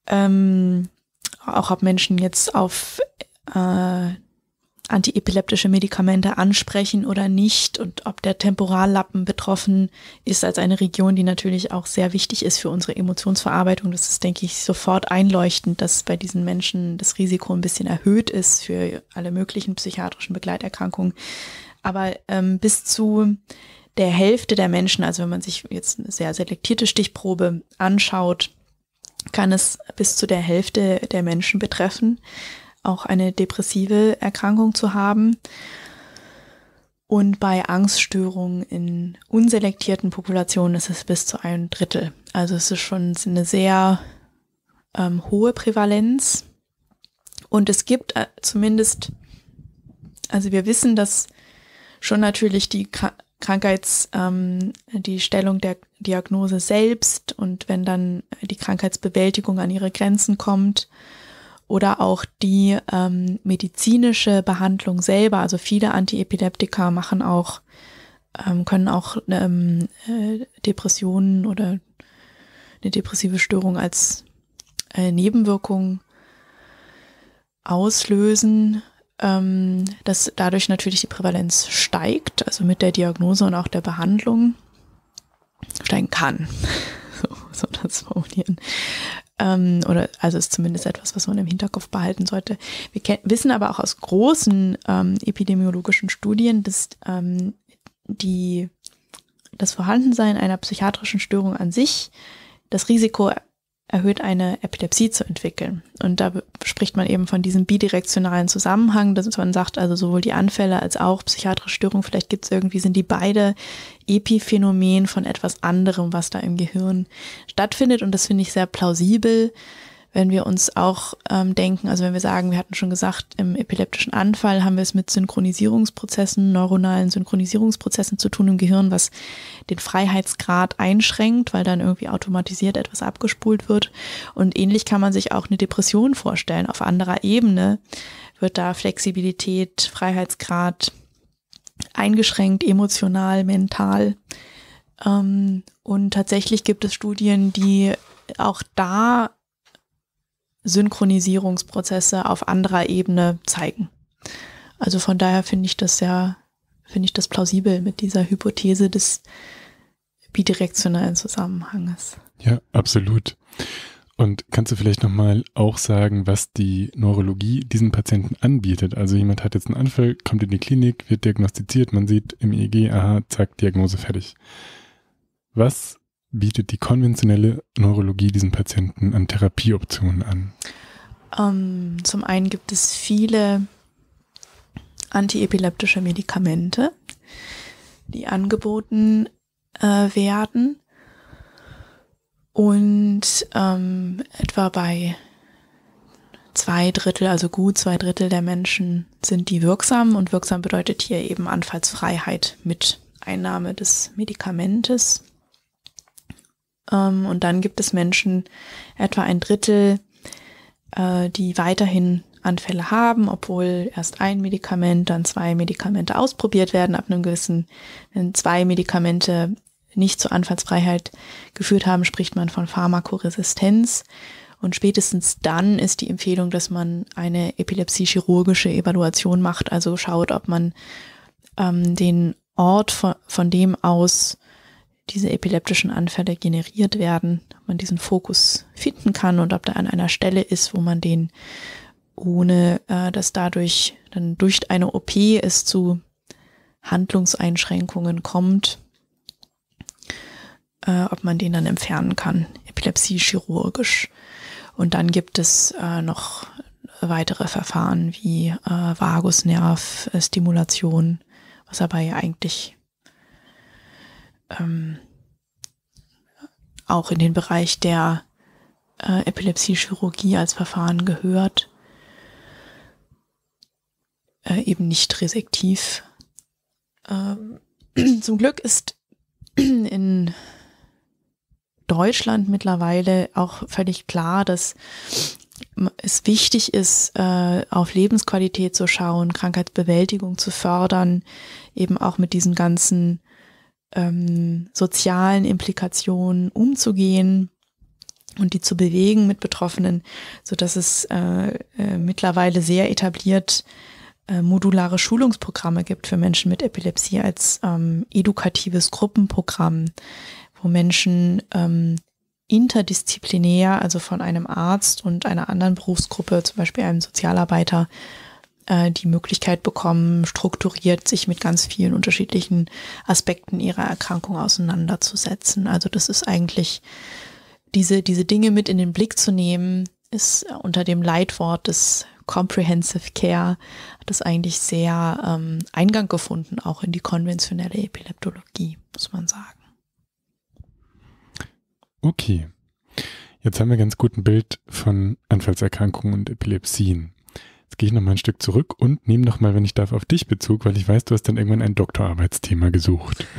Ähm, auch ob Menschen jetzt auf äh, antiepileptische Medikamente ansprechen oder nicht und ob der Temporallappen betroffen ist als eine Region, die natürlich auch sehr wichtig ist für unsere Emotionsverarbeitung. Das ist, denke ich, sofort einleuchtend, dass bei diesen Menschen das Risiko ein bisschen erhöht ist für alle möglichen psychiatrischen Begleiterkrankungen. Aber ähm, bis zu der Hälfte der Menschen, also wenn man sich jetzt eine sehr selektierte Stichprobe anschaut, kann es bis zu der Hälfte der Menschen betreffen, auch eine depressive Erkrankung zu haben. Und bei Angststörungen in unselektierten Populationen ist es bis zu einem Drittel. Also es ist schon eine sehr ähm, hohe Prävalenz. Und es gibt äh, zumindest, also wir wissen, dass schon natürlich die Krankheits, ähm, die Stellung der Diagnose selbst und wenn dann die Krankheitsbewältigung an ihre Grenzen kommt oder auch die ähm, medizinische Behandlung selber. Also viele Antiepileptika machen auch, ähm, können auch ähm, äh, Depressionen oder eine depressive Störung als äh, Nebenwirkung auslösen ähm, dass dadurch natürlich die Prävalenz steigt, also mit der Diagnose und auch der Behandlung steigen kann. So, so das formulieren. Ähm, oder also ist zumindest etwas, was man im Hinterkopf behalten sollte. Wir wissen aber auch aus großen ähm, epidemiologischen Studien, dass ähm, die, das Vorhandensein einer psychiatrischen Störung an sich das Risiko erhöht eine Epilepsie zu entwickeln. Und da spricht man eben von diesem bidirektionalen Zusammenhang, dass man sagt, also sowohl die Anfälle als auch psychiatrische Störungen, vielleicht gibt es irgendwie, sind die beide Epiphänomen von etwas anderem, was da im Gehirn stattfindet. Und das finde ich sehr plausibel, wenn wir uns auch ähm, denken, also wenn wir sagen, wir hatten schon gesagt, im epileptischen Anfall haben wir es mit Synchronisierungsprozessen, neuronalen Synchronisierungsprozessen zu tun im Gehirn, was den Freiheitsgrad einschränkt, weil dann irgendwie automatisiert etwas abgespult wird. Und ähnlich kann man sich auch eine Depression vorstellen. Auf anderer Ebene wird da Flexibilität, Freiheitsgrad eingeschränkt, emotional, mental. Ähm, und tatsächlich gibt es Studien, die auch da Synchronisierungsprozesse auf anderer Ebene zeigen. Also von daher finde ich das ja, finde ich das plausibel mit dieser Hypothese des bidirektionalen Zusammenhanges. Ja, absolut. Und kannst du vielleicht nochmal auch sagen, was die Neurologie diesen Patienten anbietet? Also jemand hat jetzt einen Anfall, kommt in die Klinik, wird diagnostiziert, man sieht im EEG, aha, zack, Diagnose fertig. Was bietet die konventionelle Neurologie diesen Patienten an Therapieoptionen an? Um, ähm, zum einen gibt es viele antiepileptische Medikamente, die angeboten äh, werden. Und ähm, etwa bei zwei Drittel, also gut zwei Drittel der Menschen sind die wirksam. Und wirksam bedeutet hier eben Anfallsfreiheit mit Einnahme des Medikamentes. Ähm, und dann gibt es Menschen, etwa ein Drittel, äh, die weiterhin Anfälle haben, obwohl erst ein Medikament, dann zwei Medikamente ausprobiert werden ab einem gewissen, wenn zwei Medikamente nicht zur Anfallsfreiheit geführt haben, spricht man von Pharmakoresistenz. Und spätestens dann ist die Empfehlung, dass man eine epilepsie-chirurgische Evaluation macht, also schaut, ob man ähm, den Ort, von, von dem aus diese epileptischen Anfälle generiert werden, ob man diesen Fokus finden kann und ob da an einer Stelle ist, wo man den ohne äh, dass dadurch dann durch eine OP es zu Handlungseinschränkungen kommt, äh, ob man den dann entfernen kann, Epilepsie chirurgisch. Und dann gibt es äh, noch weitere Verfahren wie äh, Vagusnervstimulation, was aber ja eigentlich ähm, auch in den Bereich der äh, Epilepsiechirurgie als Verfahren gehört, äh, eben nicht resektiv. Ähm, zum Glück ist in Deutschland mittlerweile auch völlig klar, dass es wichtig ist, äh, auf Lebensqualität zu schauen, Krankheitsbewältigung zu fördern, eben auch mit diesen ganzen ähm, sozialen Implikationen umzugehen und die zu bewegen mit Betroffenen, so dass es äh, äh, mittlerweile sehr etabliert äh, modulare Schulungsprogramme gibt für Menschen mit Epilepsie als ähm, edukatives Gruppenprogramm, wo Menschen ähm, interdisziplinär, also von einem Arzt und einer anderen Berufsgruppe, zum Beispiel einem Sozialarbeiter, äh, die Möglichkeit bekommen, strukturiert sich mit ganz vielen unterschiedlichen Aspekten ihrer Erkrankung auseinanderzusetzen. Also das ist eigentlich diese, diese Dinge mit in den Blick zu nehmen, ist unter dem Leitwort des Comprehensive Care hat es eigentlich sehr ähm, Eingang gefunden, auch in die konventionelle Epileptologie, muss man sagen. Okay. Jetzt haben wir ganz guten Bild von Anfallserkrankungen und Epilepsien. Jetzt gehe ich nochmal ein Stück zurück und nehme nochmal, wenn ich darf, auf dich Bezug, weil ich weiß, du hast dann irgendwann ein Doktorarbeitsthema gesucht.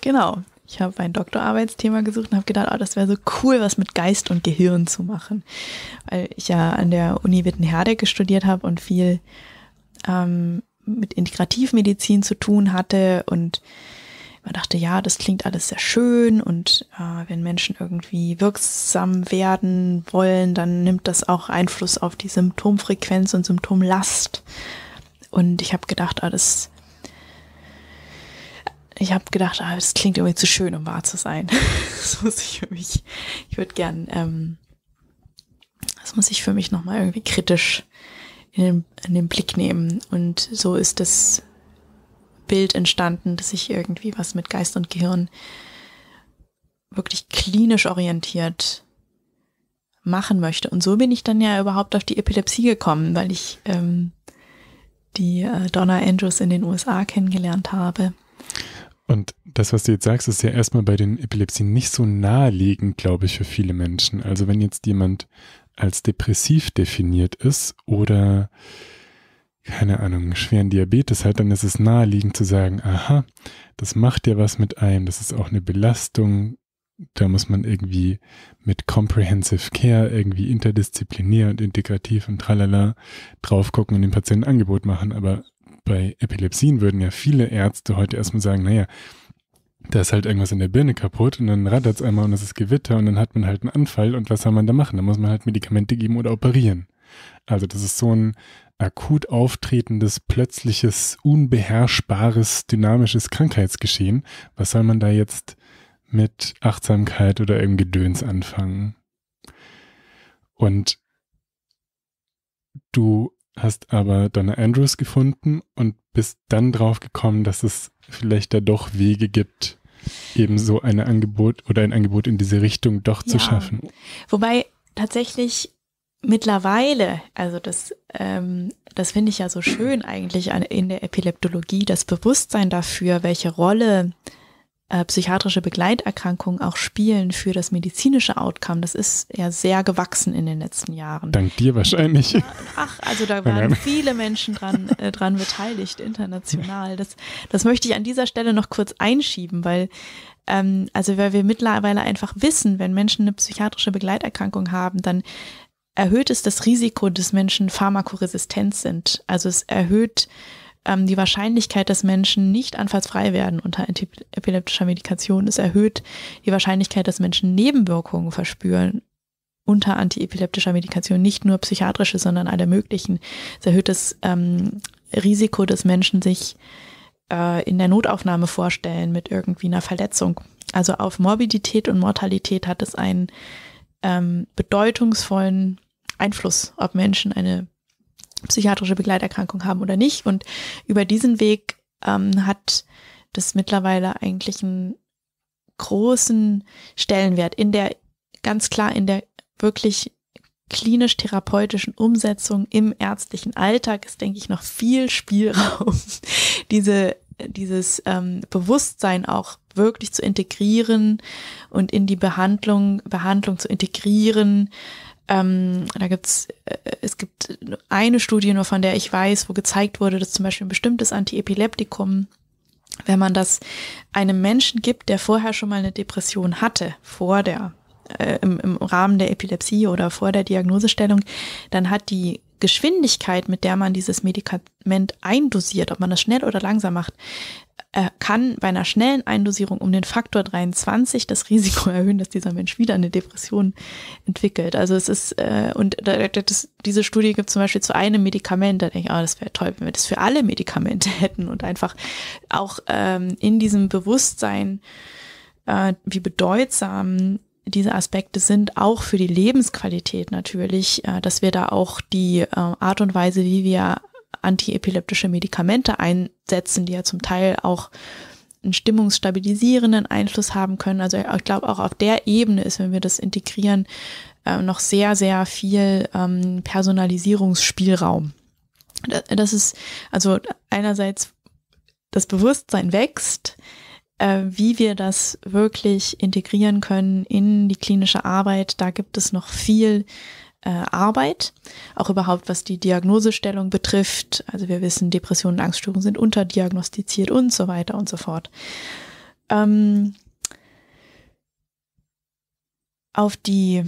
Genau. Ich habe ein Doktorarbeitsthema gesucht und habe gedacht, oh, das wäre so cool, was mit Geist und Gehirn zu machen. Weil ich ja an der Uni Witten-Herdecke studiert habe und viel ähm, mit Integrativmedizin zu tun hatte und man dachte, ja, das klingt alles sehr schön und äh, wenn Menschen irgendwie wirksam werden wollen, dann nimmt das auch Einfluss auf die Symptomfrequenz und Symptomlast. Und ich habe gedacht, ah, das, ich habe gedacht, ah, das klingt irgendwie zu schön, um wahr zu sein. das muss ich für mich, ich würde gern, ähm, das muss ich für mich nochmal irgendwie kritisch in den, in den Blick nehmen. Und so ist das Bild entstanden, dass ich irgendwie was mit Geist und Gehirn wirklich klinisch orientiert machen möchte. Und so bin ich dann ja überhaupt auf die Epilepsie gekommen, weil ich ähm, die äh, Donna Andrews in den USA kennengelernt habe. Und das, was du jetzt sagst, ist ja erstmal bei den Epilepsien nicht so naheliegend, glaube ich, für viele Menschen. Also wenn jetzt jemand als depressiv definiert ist oder keine Ahnung, schweren Diabetes hat, dann ist es naheliegend zu sagen, aha, das macht ja was mit einem, das ist auch eine Belastung, da muss man irgendwie mit Comprehensive Care irgendwie interdisziplinär und integrativ und tralala drauf gucken und dem Patienten ein Angebot machen. Aber bei Epilepsien würden ja viele Ärzte heute erstmal sagen, naja, da ist halt irgendwas in der Birne kaputt und dann rattert es einmal und es ist Gewitter und dann hat man halt einen Anfall und was soll man da machen? Da muss man halt Medikamente geben oder operieren. Also das ist so ein akut auftretendes, plötzliches, unbeherrschbares, dynamisches Krankheitsgeschehen. Was soll man da jetzt mit Achtsamkeit oder im Gedöns anfangen? Und du hast aber Donna Andrews gefunden und bist dann drauf gekommen, dass es vielleicht da doch Wege gibt, eben so ein Angebot oder ein Angebot in diese Richtung doch ja. zu schaffen. Wobei tatsächlich mittlerweile, also das, ähm, das finde ich ja so schön eigentlich an, in der Epileptologie, das Bewusstsein dafür, welche Rolle äh, psychiatrische Begleiterkrankungen auch spielen für das medizinische Outcome. Das ist ja sehr gewachsen in den letzten Jahren. Dank dir wahrscheinlich. ach, also da waren viele Menschen dran, äh, dran beteiligt, international. Das, das möchte ich an dieser Stelle noch kurz einschieben, weil ähm, also weil wir mittlerweile einfach wissen, wenn Menschen eine psychiatrische Begleiterkrankung haben, dann erhöht es das Risiko, dass Menschen pharmakoresistent sind. Also es erhöht ähm, die Wahrscheinlichkeit, dass Menschen nicht anfallsfrei werden unter epileptischer Medikation. Es erhöht die Wahrscheinlichkeit, dass Menschen Nebenwirkungen verspüren unter antiepileptischer Medikation, nicht nur psychiatrische, sondern alle möglichen. Es erhöht das ähm, Risiko, dass Menschen sich äh, in der Notaufnahme vorstellen mit irgendwie einer Verletzung. Also auf Morbidität und Mortalität hat es einen ähm, bedeutungsvollen Einfluss, ob Menschen eine psychiatrische Begleiterkrankung haben oder nicht. Und über diesen Weg ähm, hat das mittlerweile eigentlich einen großen Stellenwert in der, ganz klar in der wirklich klinisch-therapeutischen Umsetzung im ärztlichen Alltag ist, denke ich, noch viel Spielraum, diese, dieses ähm, Bewusstsein auch wirklich zu integrieren und in die Behandlung, Behandlung zu integrieren, ähm, da gibt's, äh, es gibt eine Studie nur, von der ich weiß, wo gezeigt wurde, dass zum Beispiel ein bestimmtes Antiepileptikum, wenn man das einem Menschen gibt, der vorher schon mal eine Depression hatte, vor der, äh, im, im Rahmen der Epilepsie oder vor der Diagnosestellung, dann hat die Geschwindigkeit, mit der man dieses Medikament eindosiert, ob man das schnell oder langsam macht, äh, kann bei einer schnellen Eindosierung um den Faktor 23 das Risiko erhöhen, dass dieser Mensch wieder eine Depression entwickelt. Also es ist, äh, und da, das, diese Studie gibt zum Beispiel zu einem Medikament, da denke ich, oh, das wäre toll, wenn wir das für alle Medikamente hätten und einfach auch ähm, in diesem Bewusstsein, äh, wie bedeutsam diese Aspekte sind, auch für die Lebensqualität natürlich, äh, dass wir da auch die äh, Art und Weise, wie wir antiepileptische Medikamente einsetzen, die ja zum Teil auch einen stimmungsstabilisierenden Einfluss haben können. Also ich glaube, auch auf der Ebene ist, wenn wir das integrieren, äh, noch sehr, sehr viel ähm, Personalisierungsspielraum. Das ist also einerseits das Bewusstsein wächst, äh, wie wir das wirklich integrieren können in die klinische Arbeit. Da gibt es noch viel äh, Arbeit, auch überhaupt was die Diagnosestellung betrifft. Also wir wissen, Depressionen und Angststörungen sind unterdiagnostiziert und so weiter und so fort. Ähm, auf die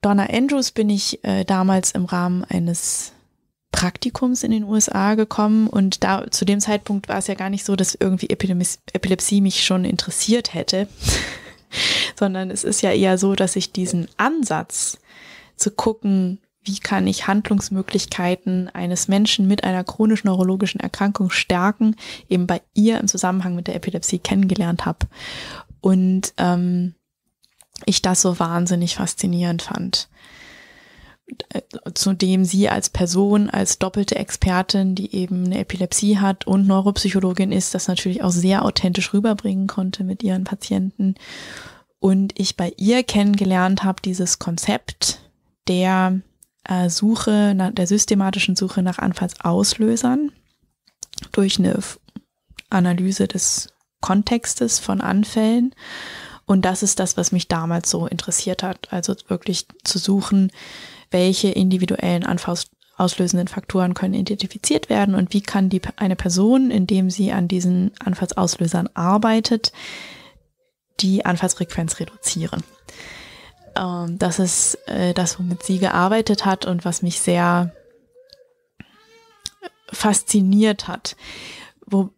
Donna Andrews bin ich äh, damals im Rahmen eines Praktikums in den USA gekommen und da zu dem Zeitpunkt war es ja gar nicht so, dass irgendwie Epilepsie, Epilepsie mich schon interessiert hätte. sondern es ist ja eher so, dass ich diesen Ansatz zu gucken, wie kann ich Handlungsmöglichkeiten eines Menschen mit einer chronisch neurologischen Erkrankung stärken, eben bei ihr im Zusammenhang mit der Epilepsie kennengelernt habe. Und ähm, ich das so wahnsinnig faszinierend fand zu dem sie als Person, als doppelte Expertin, die eben eine Epilepsie hat und Neuropsychologin ist, das natürlich auch sehr authentisch rüberbringen konnte mit ihren Patienten. Und ich bei ihr kennengelernt habe dieses Konzept der äh, Suche, nach, der systematischen Suche nach Anfallsauslösern durch eine Analyse des Kontextes von Anfällen. Und das ist das, was mich damals so interessiert hat. Also wirklich zu suchen, welche individuellen auslösenden Faktoren können identifiziert werden und wie kann die, eine Person, indem sie an diesen Anfallsauslösern arbeitet, die Anfallsfrequenz reduzieren. Ähm, das ist äh, das, womit sie gearbeitet hat und was mich sehr fasziniert hat. Wo,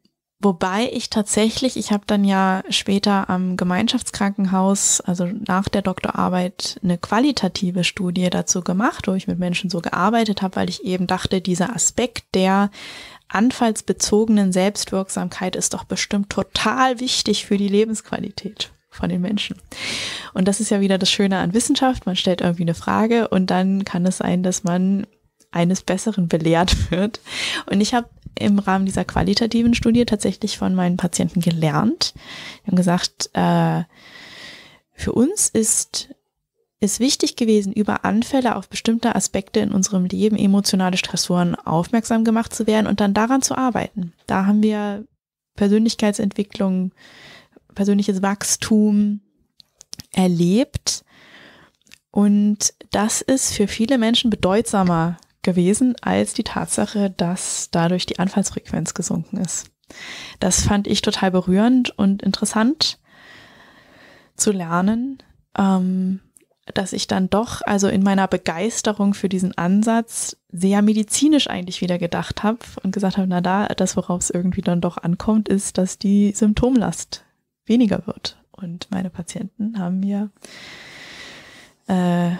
Wobei ich tatsächlich, ich habe dann ja später am Gemeinschaftskrankenhaus, also nach der Doktorarbeit, eine qualitative Studie dazu gemacht, wo ich mit Menschen so gearbeitet habe, weil ich eben dachte, dieser Aspekt der anfallsbezogenen Selbstwirksamkeit ist doch bestimmt total wichtig für die Lebensqualität von den Menschen. Und das ist ja wieder das Schöne an Wissenschaft. Man stellt irgendwie eine Frage und dann kann es sein, dass man eines Besseren belehrt wird. Und ich habe im Rahmen dieser qualitativen Studie tatsächlich von meinen Patienten gelernt. Die haben gesagt, äh, für uns ist es wichtig gewesen, über Anfälle auf bestimmte Aspekte in unserem Leben, emotionale Stressoren aufmerksam gemacht zu werden und dann daran zu arbeiten. Da haben wir Persönlichkeitsentwicklung, persönliches Wachstum erlebt. Und das ist für viele Menschen bedeutsamer gewesen als die Tatsache, dass dadurch die Anfallsfrequenz gesunken ist. Das fand ich total berührend und interessant zu lernen, ähm, dass ich dann doch, also in meiner Begeisterung für diesen Ansatz, sehr medizinisch eigentlich wieder gedacht habe und gesagt habe, na da, das, worauf es irgendwie dann doch ankommt, ist, dass die Symptomlast weniger wird. Und meine Patienten haben mir äh,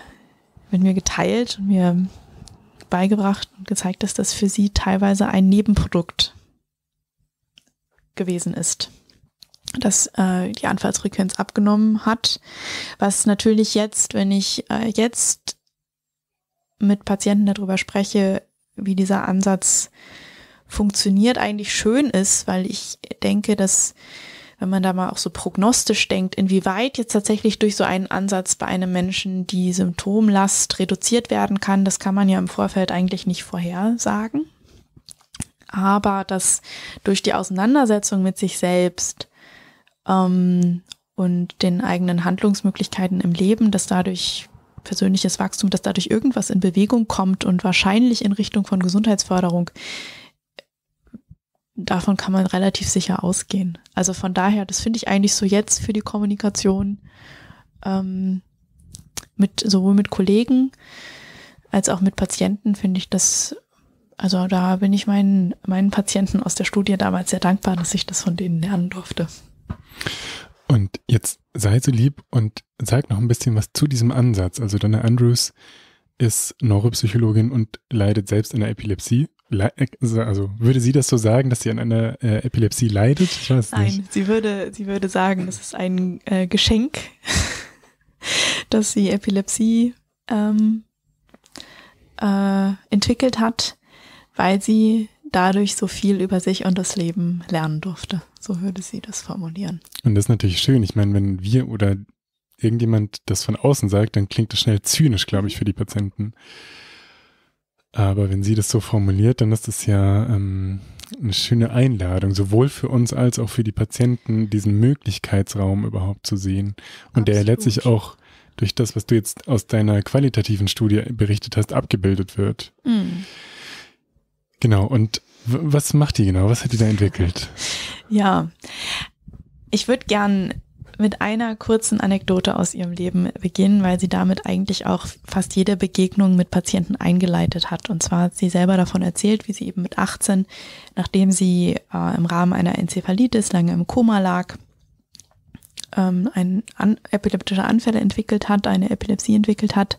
mit mir geteilt und mir beigebracht und gezeigt, dass das für sie teilweise ein Nebenprodukt gewesen ist, dass äh, die Anfallsfrequenz abgenommen hat, was natürlich jetzt, wenn ich äh, jetzt mit Patienten darüber spreche, wie dieser Ansatz funktioniert, eigentlich schön ist, weil ich denke, dass wenn man da mal auch so prognostisch denkt, inwieweit jetzt tatsächlich durch so einen Ansatz bei einem Menschen die Symptomlast reduziert werden kann, das kann man ja im Vorfeld eigentlich nicht vorhersagen. Aber dass durch die Auseinandersetzung mit sich selbst ähm, und den eigenen Handlungsmöglichkeiten im Leben, dass dadurch persönliches Wachstum, dass dadurch irgendwas in Bewegung kommt und wahrscheinlich in Richtung von Gesundheitsförderung davon kann man relativ sicher ausgehen. Also von daher, das finde ich eigentlich so jetzt für die Kommunikation ähm, mit sowohl mit Kollegen als auch mit Patienten finde ich das. Also da bin ich meinen meinen Patienten aus der Studie damals sehr dankbar, dass ich das von denen lernen durfte. Und jetzt sei so lieb und sag noch ein bisschen was zu diesem Ansatz. Also Donna Andrews ist Neuropsychologin und leidet selbst an der Epilepsie. Äh, also würde sie das so sagen, dass sie an einer äh, Epilepsie leidet? Ich weiß Nein, nicht. sie würde, sie würde sagen, das ist ein äh, Geschenk, dass sie Epilepsie ähm, äh, entwickelt hat, weil sie dadurch so viel über sich und das Leben lernen durfte. So würde sie das formulieren. Und das ist natürlich schön. Ich meine, wenn wir oder irgendjemand das von außen sagt, dann klingt das schnell zynisch, glaube ich, für die Patienten. Aber wenn sie das so formuliert, dann ist das ja ähm, eine schöne Einladung, sowohl für uns als auch für die Patienten, diesen Möglichkeitsraum überhaupt zu sehen. Und Absolut. der letztlich auch durch das, was du jetzt aus deiner qualitativen Studie berichtet hast, abgebildet wird. Mhm. Genau, und was macht die genau? Was hat die da entwickelt? Ja, ich würde gern mit einer kurzen Anekdote aus ihrem Leben beginnen, weil sie damit eigentlich auch fast jede Begegnung mit Patienten eingeleitet hat. Und zwar hat sie selber davon erzählt, wie sie eben mit 18, nachdem sie äh, im Rahmen einer Enzephalitis lange im Koma lag, ähm, ein an, epileptische Anfälle entwickelt hat, eine Epilepsie entwickelt hat,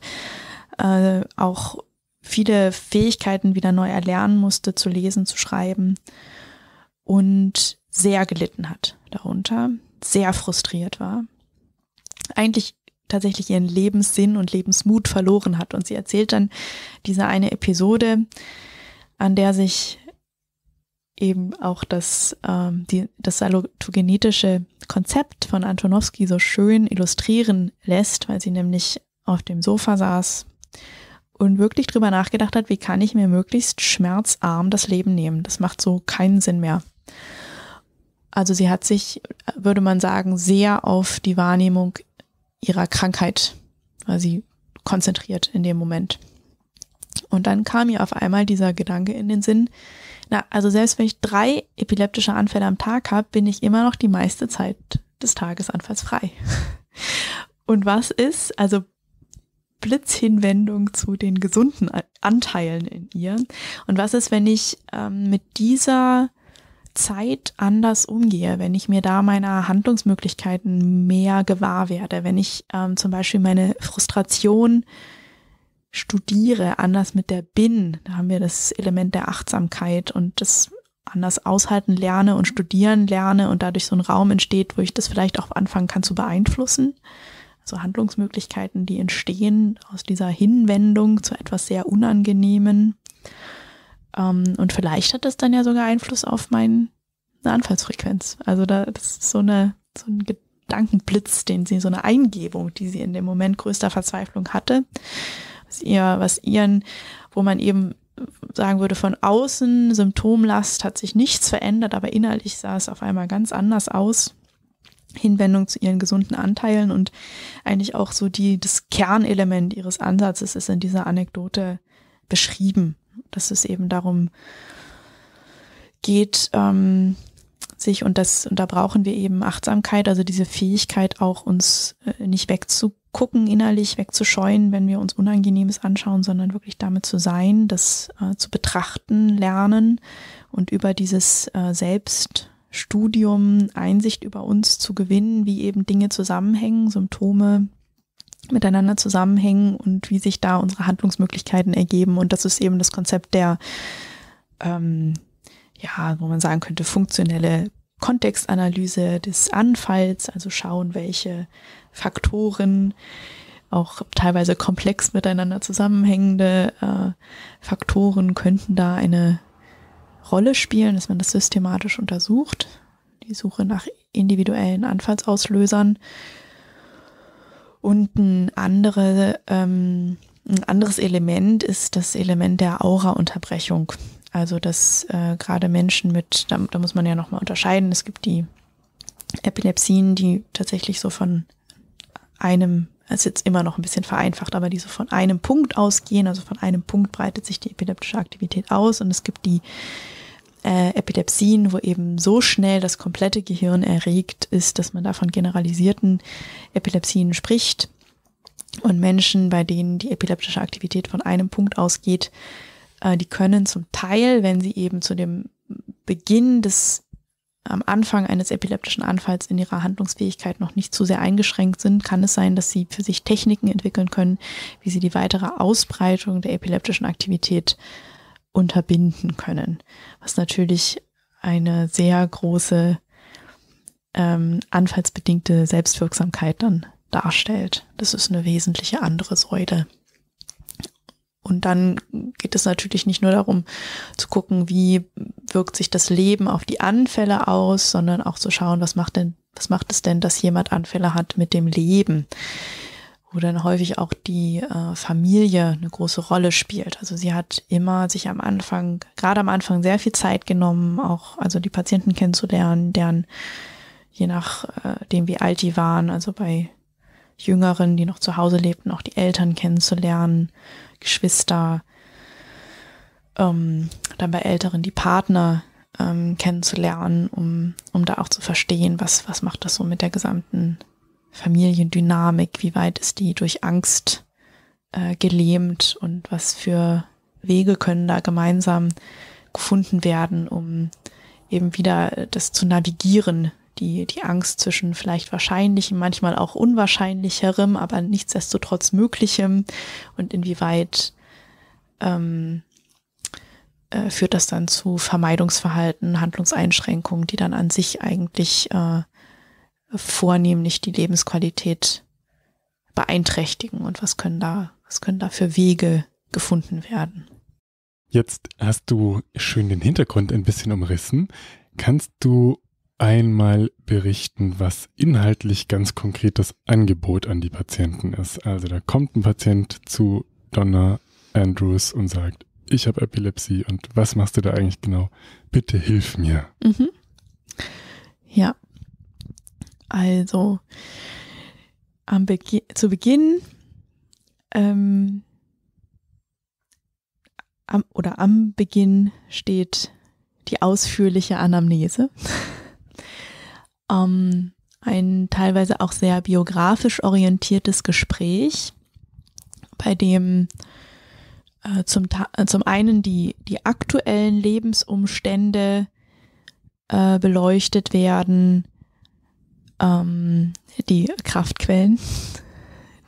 äh, auch viele Fähigkeiten wieder neu erlernen musste, zu lesen, zu schreiben und sehr gelitten hat darunter sehr frustriert war, eigentlich tatsächlich ihren Lebenssinn und Lebensmut verloren hat. Und sie erzählt dann diese eine Episode, an der sich eben auch das, ähm, die, das salutogenetische Konzept von Antonowski so schön illustrieren lässt, weil sie nämlich auf dem Sofa saß und wirklich drüber nachgedacht hat, wie kann ich mir möglichst schmerzarm das Leben nehmen. Das macht so keinen Sinn mehr. Also sie hat sich, würde man sagen, sehr auf die Wahrnehmung ihrer Krankheit quasi konzentriert in dem Moment. Und dann kam ihr auf einmal dieser Gedanke in den Sinn, na, also selbst wenn ich drei epileptische Anfälle am Tag habe, bin ich immer noch die meiste Zeit des Tages anfallsfrei. Und was ist, also Blitzhinwendung zu den gesunden Anteilen in ihr. Und was ist, wenn ich ähm, mit dieser Zeit anders umgehe, wenn ich mir da meiner Handlungsmöglichkeiten mehr gewahr werde, wenn ich ähm, zum Beispiel meine Frustration studiere, anders mit der bin, da haben wir das Element der Achtsamkeit und das anders aushalten lerne und studieren lerne und dadurch so ein Raum entsteht, wo ich das vielleicht auch anfangen kann zu beeinflussen. Also Handlungsmöglichkeiten, die entstehen aus dieser Hinwendung zu etwas sehr Unangenehmen. Ähm, und vielleicht hat das dann ja sogar Einfluss auf meine Anfallsfrequenz. Also da, das ist so, eine, so ein Gedankenblitz, den sie, so eine Eingebung, die sie in dem Moment größter Verzweiflung hatte, was ihr, was ihren, wo man eben sagen würde, von außen Symptomlast hat sich nichts verändert, aber innerlich sah es auf einmal ganz anders aus. Hinwendung zu ihren gesunden Anteilen und eigentlich auch so die, das Kernelement ihres Ansatzes ist in dieser Anekdote beschrieben dass es eben darum geht, ähm, sich und das, und da brauchen wir eben Achtsamkeit, also diese Fähigkeit auch uns äh, nicht wegzugucken innerlich, wegzuscheuen, wenn wir uns Unangenehmes anschauen, sondern wirklich damit zu sein, das äh, zu betrachten, lernen und über dieses äh, Selbst Studium Einsicht über uns zu gewinnen, wie eben Dinge zusammenhängen, Symptome, miteinander zusammenhängen und wie sich da unsere Handlungsmöglichkeiten ergeben. Und das ist eben das Konzept der, ähm, ja, wo man sagen könnte, funktionelle Kontextanalyse des Anfalls, also schauen, welche Faktoren auch teilweise komplex miteinander zusammenhängende äh, Faktoren könnten da eine Rolle spielen, dass man das systematisch untersucht. Die Suche nach individuellen Anfallsauslösern und ein, andere, ähm, ein anderes Element ist das Element der Aura-Unterbrechung. Also dass äh, gerade Menschen mit, da, da muss man ja nochmal unterscheiden, es gibt die Epilepsien, die tatsächlich so von einem, das ist jetzt immer noch ein bisschen vereinfacht, aber die so von einem Punkt ausgehen, also von einem Punkt breitet sich die epileptische Aktivität aus und es gibt die äh, Epilepsien, wo eben so schnell das komplette Gehirn erregt ist, dass man da von generalisierten Epilepsien spricht. Und Menschen, bei denen die epileptische Aktivität von einem Punkt ausgeht, äh, die können zum Teil, wenn sie eben zu dem Beginn des am Anfang eines epileptischen Anfalls in ihrer Handlungsfähigkeit noch nicht zu sehr eingeschränkt sind, kann es sein, dass sie für sich Techniken entwickeln können, wie sie die weitere Ausbreitung der epileptischen Aktivität unterbinden können, was natürlich eine sehr große ähm, anfallsbedingte Selbstwirksamkeit dann darstellt. Das ist eine wesentliche andere Säule. Und dann geht es natürlich nicht nur darum zu gucken, wie wirkt sich das Leben auf die Anfälle aus, sondern auch zu schauen, was macht denn, was macht es denn, dass jemand Anfälle hat mit dem Leben? wo dann häufig auch die äh, Familie eine große Rolle spielt. Also sie hat immer sich am Anfang, gerade am Anfang sehr viel Zeit genommen, auch also die Patienten kennenzulernen, deren je nachdem äh, wie alt die waren, also bei Jüngeren, die noch zu Hause lebten, auch die Eltern kennenzulernen, Geschwister, ähm, dann bei Älteren die Partner ähm, kennenzulernen, um, um da auch zu verstehen, was, was macht das so mit der gesamten Familiendynamik, wie weit ist die durch Angst äh, gelähmt und was für Wege können da gemeinsam gefunden werden, um eben wieder äh, das zu navigieren, die, die Angst zwischen vielleicht wahrscheinlichem, manchmal auch unwahrscheinlicherem, aber nichtsdestotrotz möglichem und inwieweit ähm, äh, führt das dann zu Vermeidungsverhalten, Handlungseinschränkungen, die dann an sich eigentlich äh, vornehmlich die Lebensqualität beeinträchtigen und was können da, was können da für Wege gefunden werden. Jetzt hast du schön den Hintergrund ein bisschen umrissen. Kannst du einmal berichten, was inhaltlich ganz konkret das Angebot an die Patienten ist? Also da kommt ein Patient zu Donna Andrews und sagt, ich habe Epilepsie und was machst du da eigentlich genau? Bitte hilf mir. Mhm. Ja, also Begi zu Beginn ähm, am, oder am Beginn steht die ausführliche Anamnese. ähm, ein teilweise auch sehr biografisch orientiertes Gespräch, bei dem äh, zum, äh, zum einen die, die aktuellen Lebensumstände äh, beleuchtet werden, ähm, die Kraftquellen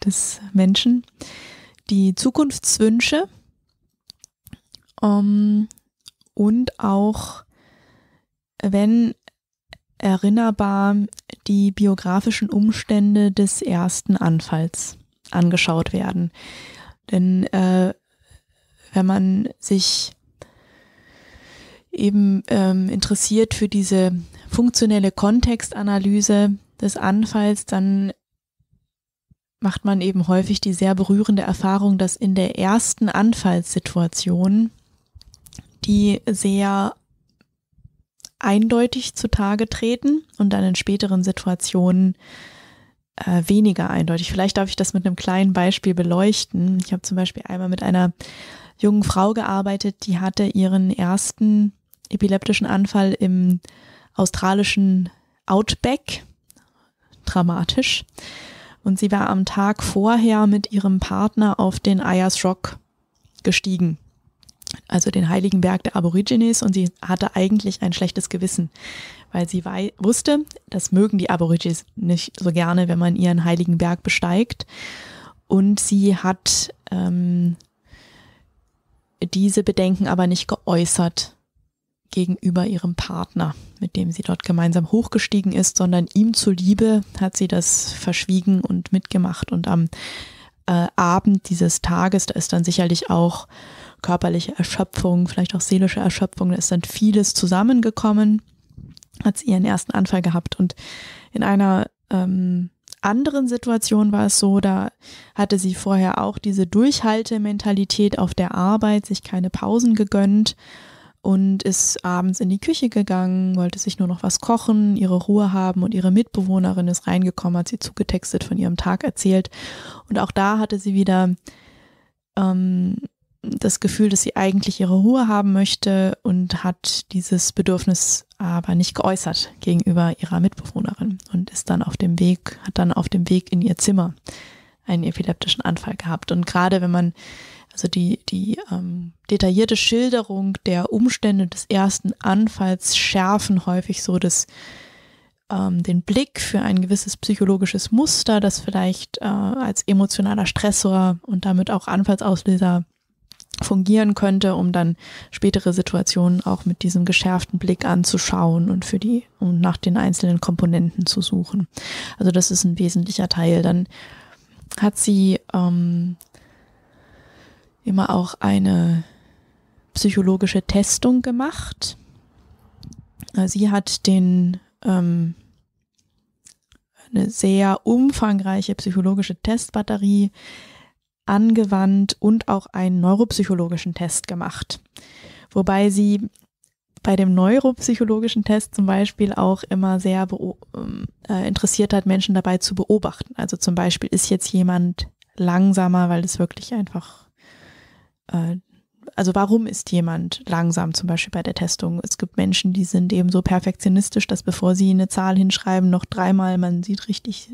des Menschen, die Zukunftswünsche ähm, und auch, wenn erinnerbar, die biografischen Umstände des ersten Anfalls angeschaut werden. Denn äh, wenn man sich eben ähm, interessiert für diese funktionelle Kontextanalyse des Anfalls, dann macht man eben häufig die sehr berührende Erfahrung, dass in der ersten Anfallssituation, die sehr eindeutig zutage treten und dann in späteren Situationen äh, weniger eindeutig. Vielleicht darf ich das mit einem kleinen Beispiel beleuchten. Ich habe zum Beispiel einmal mit einer jungen Frau gearbeitet, die hatte ihren ersten epileptischen Anfall im australischen Outback. Dramatisch. Und sie war am Tag vorher mit ihrem Partner auf den Ayers Rock gestiegen also den heiligen Berg der Aborigines und sie hatte eigentlich ein schlechtes Gewissen, weil sie wusste, das mögen die Aborigines nicht so gerne, wenn man ihren heiligen Berg besteigt. Und sie hat ähm, diese Bedenken aber nicht geäußert gegenüber ihrem Partner, mit dem sie dort gemeinsam hochgestiegen ist, sondern ihm zuliebe hat sie das verschwiegen und mitgemacht. Und am äh, Abend dieses Tages, da ist dann sicherlich auch körperliche Erschöpfung, vielleicht auch seelische Erschöpfung, da ist dann vieles zusammengekommen, hat sie ihren ersten Anfall gehabt. Und in einer ähm, anderen Situation war es so, da hatte sie vorher auch diese Durchhaltementalität auf der Arbeit, sich keine Pausen gegönnt und ist abends in die Küche gegangen, wollte sich nur noch was kochen, ihre Ruhe haben und ihre Mitbewohnerin ist reingekommen, hat sie zugetextet von ihrem Tag erzählt. Und auch da hatte sie wieder ähm, das Gefühl, dass sie eigentlich ihre Ruhe haben möchte und hat dieses Bedürfnis aber nicht geäußert gegenüber ihrer Mitbewohnerin und ist dann auf dem Weg, hat dann auf dem Weg in ihr Zimmer einen epileptischen Anfall gehabt. Und gerade wenn man also die, die ähm, detaillierte Schilderung der Umstände des ersten Anfalls schärfen häufig so das, ähm, den Blick für ein gewisses psychologisches Muster, das vielleicht äh, als emotionaler Stressor und damit auch Anfallsauslöser fungieren könnte, um dann spätere Situationen auch mit diesem geschärften Blick anzuschauen und für die und nach den einzelnen Komponenten zu suchen. Also das ist ein wesentlicher Teil. Dann hat sie ähm, immer auch eine psychologische Testung gemacht. Äh, sie hat den ähm, eine sehr umfangreiche psychologische Testbatterie angewandt und auch einen neuropsychologischen Test gemacht. Wobei sie bei dem neuropsychologischen Test zum Beispiel auch immer sehr ähm, äh, interessiert hat, Menschen dabei zu beobachten. Also zum Beispiel ist jetzt jemand langsamer, weil es wirklich einfach äh, also warum ist jemand langsam zum Beispiel bei der Testung? Es gibt Menschen, die sind eben so perfektionistisch, dass bevor sie eine Zahl hinschreiben, noch dreimal, man sieht richtig,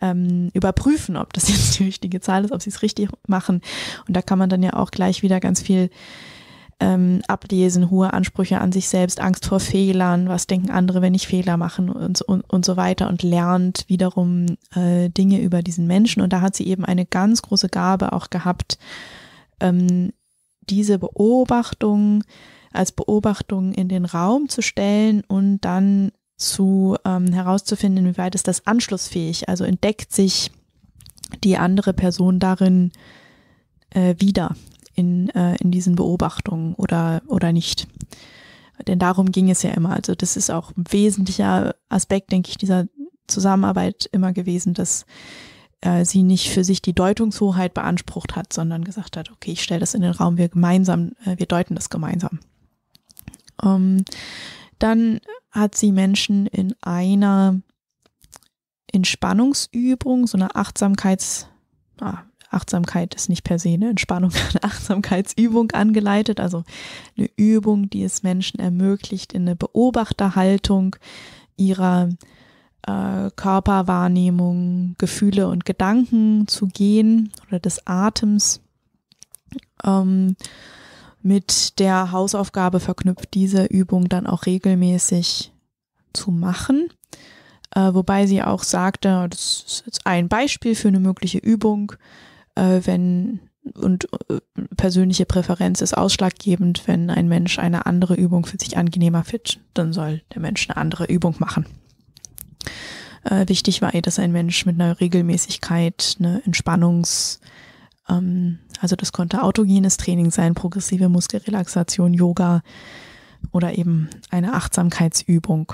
ähm, überprüfen, ob das jetzt die richtige Zahl ist, ob sie es richtig machen. Und da kann man dann ja auch gleich wieder ganz viel ähm, ablesen, hohe Ansprüche an sich selbst, Angst vor Fehlern, was denken andere, wenn ich Fehler mache und, und, und so weiter und lernt wiederum äh, Dinge über diesen Menschen. Und da hat sie eben eine ganz große Gabe auch gehabt, ähm, diese Beobachtung als Beobachtung in den Raum zu stellen und dann zu ähm, herauszufinden, inwieweit ist das anschlussfähig? Also entdeckt sich die andere Person darin äh, wieder in, äh, in diesen Beobachtungen oder, oder nicht. Denn darum ging es ja immer. Also das ist auch ein wesentlicher Aspekt, denke ich, dieser Zusammenarbeit immer gewesen, dass äh, sie nicht für sich die Deutungshoheit beansprucht hat, sondern gesagt hat, okay, ich stelle das in den Raum, wir gemeinsam, äh, wir deuten das gemeinsam. Ähm, dann hat sie Menschen in einer Entspannungsübung, so einer Achtsamkeits, ah, Achtsamkeit ist nicht per se eine Entspannung, eine Achtsamkeitsübung angeleitet, also eine Übung, die es Menschen ermöglicht, in eine Beobachterhaltung ihrer äh, Körperwahrnehmung, Gefühle und Gedanken zu gehen oder des Atems. Ähm, mit der Hausaufgabe verknüpft, diese Übung dann auch regelmäßig zu machen. Äh, wobei sie auch sagte, das ist jetzt ein Beispiel für eine mögliche Übung, äh, wenn und äh, persönliche Präferenz ist ausschlaggebend, wenn ein Mensch eine andere Übung für sich angenehmer findet, dann soll der Mensch eine andere Übung machen äh, wichtig war ihr, eh, dass ein Mensch mit einer Regelmäßigkeit, eine Entspannungs, ähm, also das konnte autogenes Training sein, progressive Muskelrelaxation, Yoga oder eben eine Achtsamkeitsübung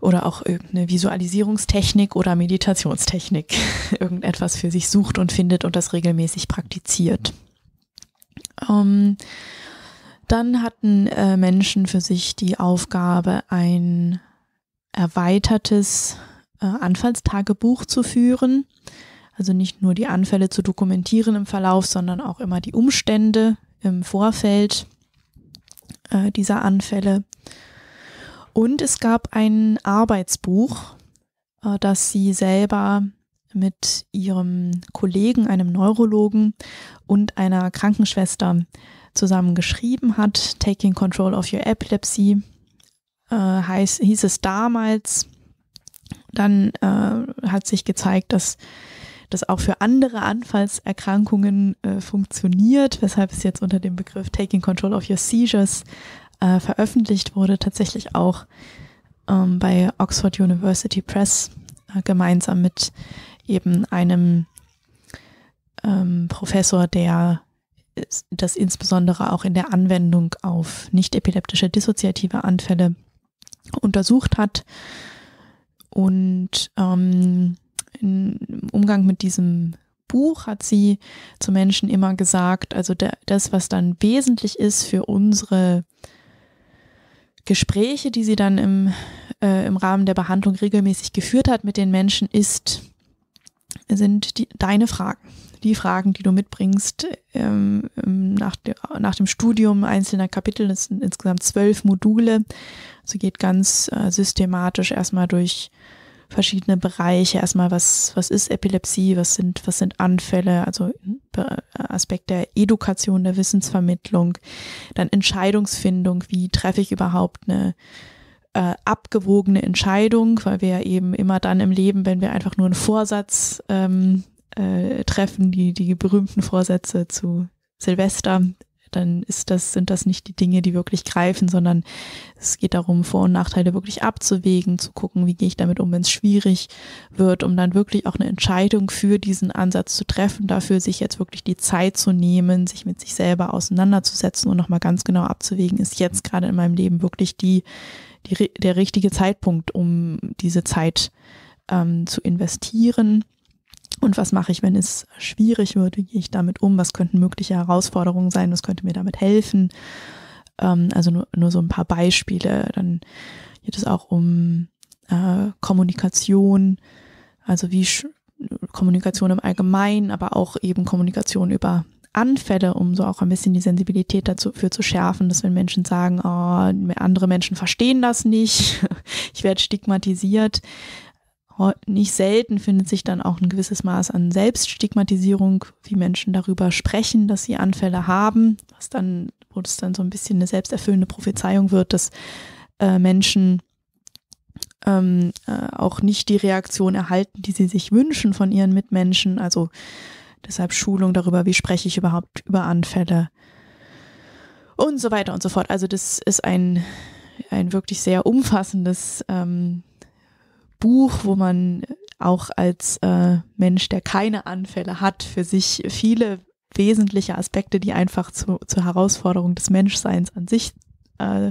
oder auch irgendeine Visualisierungstechnik oder Meditationstechnik, irgendetwas für sich sucht und findet und das regelmäßig praktiziert. Ähm, dann hatten äh, Menschen für sich die Aufgabe, ein erweitertes äh, Anfallstagebuch zu führen. Also nicht nur die Anfälle zu dokumentieren im Verlauf, sondern auch immer die Umstände im Vorfeld äh, dieser Anfälle. Und es gab ein Arbeitsbuch, äh, das sie selber mit ihrem Kollegen, einem Neurologen und einer Krankenschwester zusammen geschrieben hat, Taking Control of Your Epilepsy, äh, heißt, hieß es damals. Dann äh, hat sich gezeigt, dass das auch für andere Anfallserkrankungen äh, funktioniert, weshalb es jetzt unter dem Begriff Taking Control of Your Seizures äh, veröffentlicht wurde, tatsächlich auch ähm, bei Oxford University Press äh, gemeinsam mit eben einem ähm, Professor, der das insbesondere auch in der Anwendung auf nicht epileptische dissoziative Anfälle untersucht hat. Und ähm, im Umgang mit diesem Buch hat sie zu Menschen immer gesagt, also das, was dann wesentlich ist für unsere Gespräche, die sie dann im, äh, im Rahmen der Behandlung regelmäßig geführt hat mit den Menschen, ist, sind die, deine Fragen die Fragen, die du mitbringst, ähm, ähm nach, de, nach dem Studium einzelner Kapitel, das sind insgesamt zwölf Module, also geht ganz äh, systematisch erstmal durch verschiedene Bereiche, erstmal was, was ist Epilepsie, was sind, was sind Anfälle, also äh, Aspekt der Edukation, der Wissensvermittlung, dann Entscheidungsfindung, wie treffe ich überhaupt eine äh, abgewogene Entscheidung, weil wir ja eben immer dann im Leben, wenn wir einfach nur einen Vorsatz ähm, äh, treffen, die, die berühmten Vorsätze zu Silvester, dann ist das, sind das nicht die Dinge, die wirklich greifen, sondern es geht darum, Vor- und Nachteile wirklich abzuwägen, zu gucken, wie gehe ich damit um, wenn es schwierig wird, um dann wirklich auch eine Entscheidung für diesen Ansatz zu treffen, dafür sich jetzt wirklich die Zeit zu nehmen, sich mit sich selber auseinanderzusetzen und nochmal ganz genau abzuwägen, ist jetzt gerade in meinem Leben wirklich die, die der richtige Zeitpunkt, um diese Zeit ähm, zu investieren und was mache ich, wenn es schwierig wird? Wie gehe ich damit um? Was könnten mögliche Herausforderungen sein? Was könnte mir damit helfen? Ähm, also nur, nur so ein paar Beispiele. Dann geht es auch um äh, Kommunikation, also wie Kommunikation im Allgemeinen, aber auch eben Kommunikation über Anfälle, um so auch ein bisschen die Sensibilität dafür zu schärfen, dass wenn Menschen sagen, oh, andere Menschen verstehen das nicht, ich werde stigmatisiert, nicht selten findet sich dann auch ein gewisses Maß an Selbststigmatisierung, wie Menschen darüber sprechen, dass sie Anfälle haben, was dann, wo es dann so ein bisschen eine selbsterfüllende Prophezeiung wird, dass äh, Menschen ähm, äh, auch nicht die Reaktion erhalten, die sie sich wünschen von ihren Mitmenschen. Also deshalb Schulung darüber, wie spreche ich überhaupt über Anfälle und so weiter und so fort. Also das ist ein, ein wirklich sehr umfassendes ähm, Buch, wo man auch als äh, Mensch, der keine Anfälle hat, für sich viele wesentliche Aspekte, die einfach zu, zur Herausforderung des Menschseins an sich äh,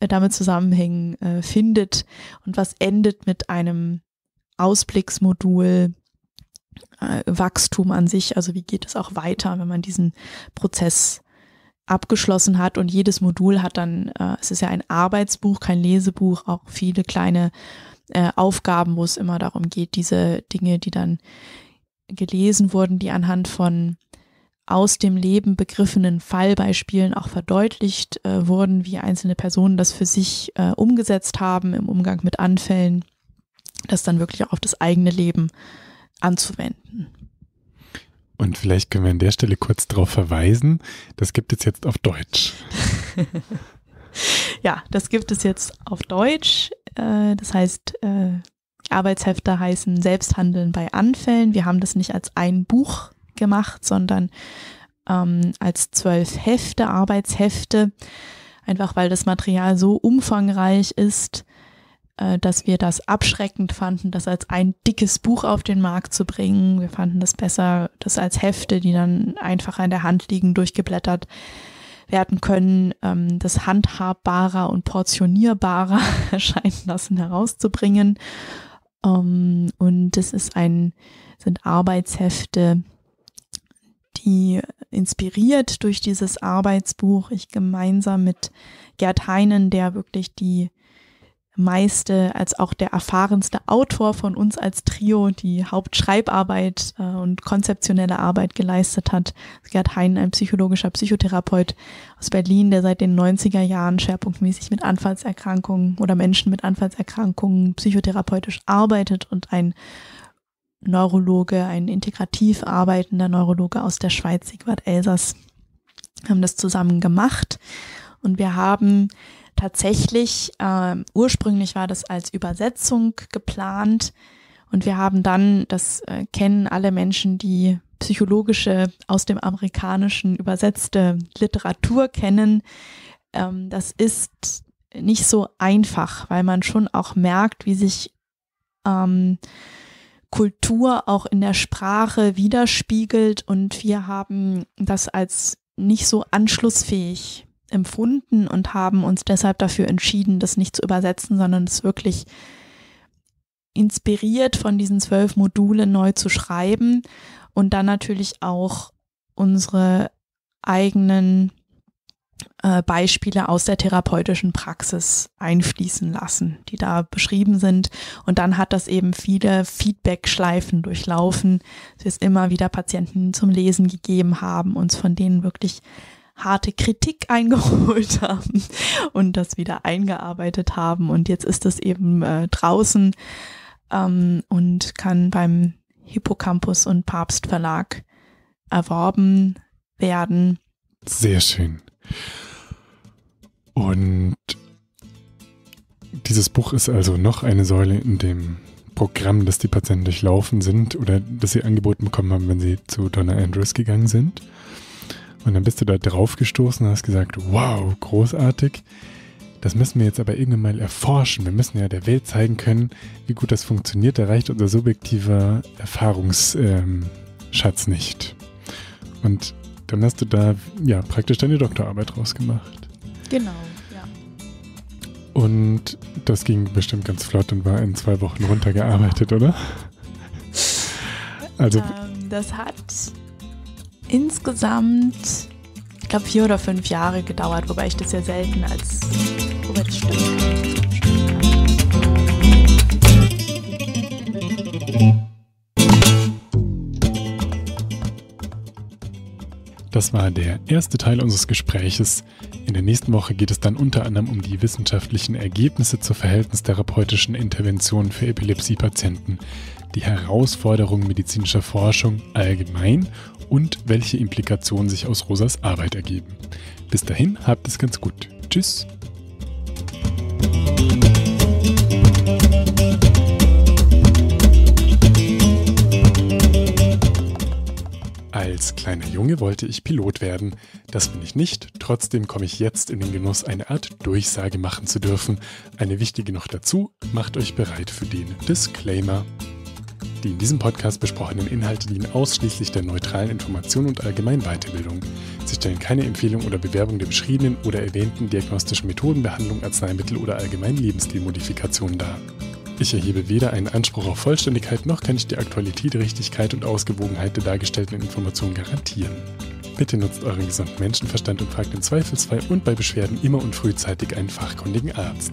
damit zusammenhängen, äh, findet und was endet mit einem Ausblicksmodul äh, Wachstum an sich, also wie geht es auch weiter, wenn man diesen Prozess abgeschlossen hat und jedes Modul hat dann, äh, es ist ja ein Arbeitsbuch, kein Lesebuch, auch viele kleine äh, Aufgaben, wo es immer darum geht, diese Dinge, die dann gelesen wurden, die anhand von aus dem Leben begriffenen Fallbeispielen auch verdeutlicht äh, wurden, wie einzelne Personen das für sich äh, umgesetzt haben im Umgang mit Anfällen, das dann wirklich auch auf das eigene Leben anzuwenden. Und vielleicht können wir an der Stelle kurz darauf verweisen, das gibt es jetzt auf Deutsch. ja, das gibt es jetzt auf Deutsch äh, das heißt, äh, Arbeitshefte heißen Selbsthandeln bei Anfällen. Wir haben das nicht als ein Buch gemacht, sondern ähm, als zwölf Hefte, Arbeitshefte, einfach weil das Material so umfangreich ist, äh, dass wir das abschreckend fanden, das als ein dickes Buch auf den Markt zu bringen. Wir fanden das besser, das als Hefte, die dann einfach in der Hand liegen, durchgeblättert werden können, ähm, das handhabbarer und portionierbarer erscheinen lassen, herauszubringen. Ähm, und das ist ein, sind Arbeitshefte, die inspiriert durch dieses Arbeitsbuch ich gemeinsam mit Gerd Heinen, der wirklich die meiste als auch der erfahrenste Autor von uns als Trio die Hauptschreibarbeit äh, und konzeptionelle Arbeit geleistet hat. Gerd Hein, ein psychologischer Psychotherapeut aus Berlin, der seit den 90er Jahren schwerpunktmäßig mit Anfallserkrankungen oder Menschen mit Anfallserkrankungen psychotherapeutisch arbeitet und ein Neurologe, ein integrativ arbeitender Neurologe aus der Schweiz, Sigwart Elsass, haben das zusammen gemacht. Und wir haben tatsächlich, ähm, ursprünglich war das als Übersetzung geplant und wir haben dann, das äh, kennen alle Menschen, die psychologische aus dem Amerikanischen übersetzte Literatur kennen, ähm, das ist nicht so einfach, weil man schon auch merkt, wie sich ähm, Kultur auch in der Sprache widerspiegelt und wir haben das als nicht so anschlussfähig empfunden und haben uns deshalb dafür entschieden, das nicht zu übersetzen, sondern es wirklich inspiriert von diesen zwölf Modulen neu zu schreiben und dann natürlich auch unsere eigenen äh, Beispiele aus der therapeutischen Praxis einfließen lassen, die da beschrieben sind. Und dann hat das eben viele Feedback-Schleifen durchlaufen, dass wir es immer wieder Patienten zum Lesen gegeben haben, uns von denen wirklich harte Kritik eingeholt haben und das wieder eingearbeitet haben. Und jetzt ist das eben äh, draußen ähm, und kann beim Hippocampus und Papst Verlag erworben werden. Sehr schön. Und dieses Buch ist also noch eine Säule in dem Programm, das die Patienten durchlaufen sind oder das sie angeboten bekommen haben, wenn sie zu Donna Andrews gegangen sind. Und dann bist du da drauf gestoßen und hast gesagt, wow, großartig. Das müssen wir jetzt aber irgendwann mal erforschen. Wir müssen ja der Welt zeigen können, wie gut das funktioniert. Da reicht unser subjektiver Erfahrungsschatz ähm, nicht. Und dann hast du da ja praktisch deine Doktorarbeit rausgemacht. Genau, ja. Und das ging bestimmt ganz flott und war in zwei Wochen runtergearbeitet, oder? Also. Ähm, das hat insgesamt, ich glaube, vier oder fünf Jahre gedauert, wobei ich das ja selten als Das war der erste Teil unseres Gespräches. In der nächsten Woche geht es dann unter anderem um die wissenschaftlichen Ergebnisse zur verhältnistherapeutischen Intervention für Epilepsiepatienten, die Herausforderungen medizinischer Forschung allgemein und welche Implikationen sich aus Rosas Arbeit ergeben. Bis dahin habt es ganz gut. Tschüss. Als kleiner Junge wollte ich Pilot werden. Das bin ich nicht, trotzdem komme ich jetzt in den Genuss, eine Art Durchsage machen zu dürfen. Eine wichtige noch dazu, macht euch bereit für den Disclaimer. Die in diesem Podcast besprochenen Inhalte dienen ausschließlich der neutralen Information und allgemeinen Weiterbildung. Sie stellen keine Empfehlung oder Bewerbung der beschriebenen oder erwähnten diagnostischen Methoden, Behandlung, Arzneimittel oder allgemeinen Lebensstilmodifikationen dar. Ich erhebe weder einen Anspruch auf Vollständigkeit noch kann ich die Aktualität, Richtigkeit und Ausgewogenheit der dargestellten Informationen garantieren. Bitte nutzt euren gesamten Menschenverstand und fragt im Zweifelsfall und bei Beschwerden immer und frühzeitig einen fachkundigen Arzt.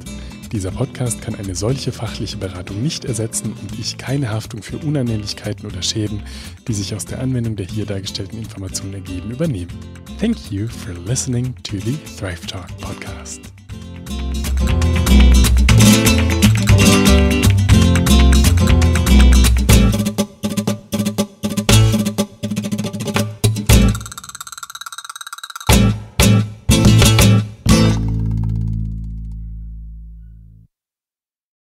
Dieser Podcast kann eine solche fachliche Beratung nicht ersetzen und ich keine Haftung für Unannehmlichkeiten oder Schäden, die sich aus der Anwendung der hier dargestellten Informationen ergeben, übernehmen. Thank you for listening to the Thrive Talk Podcast.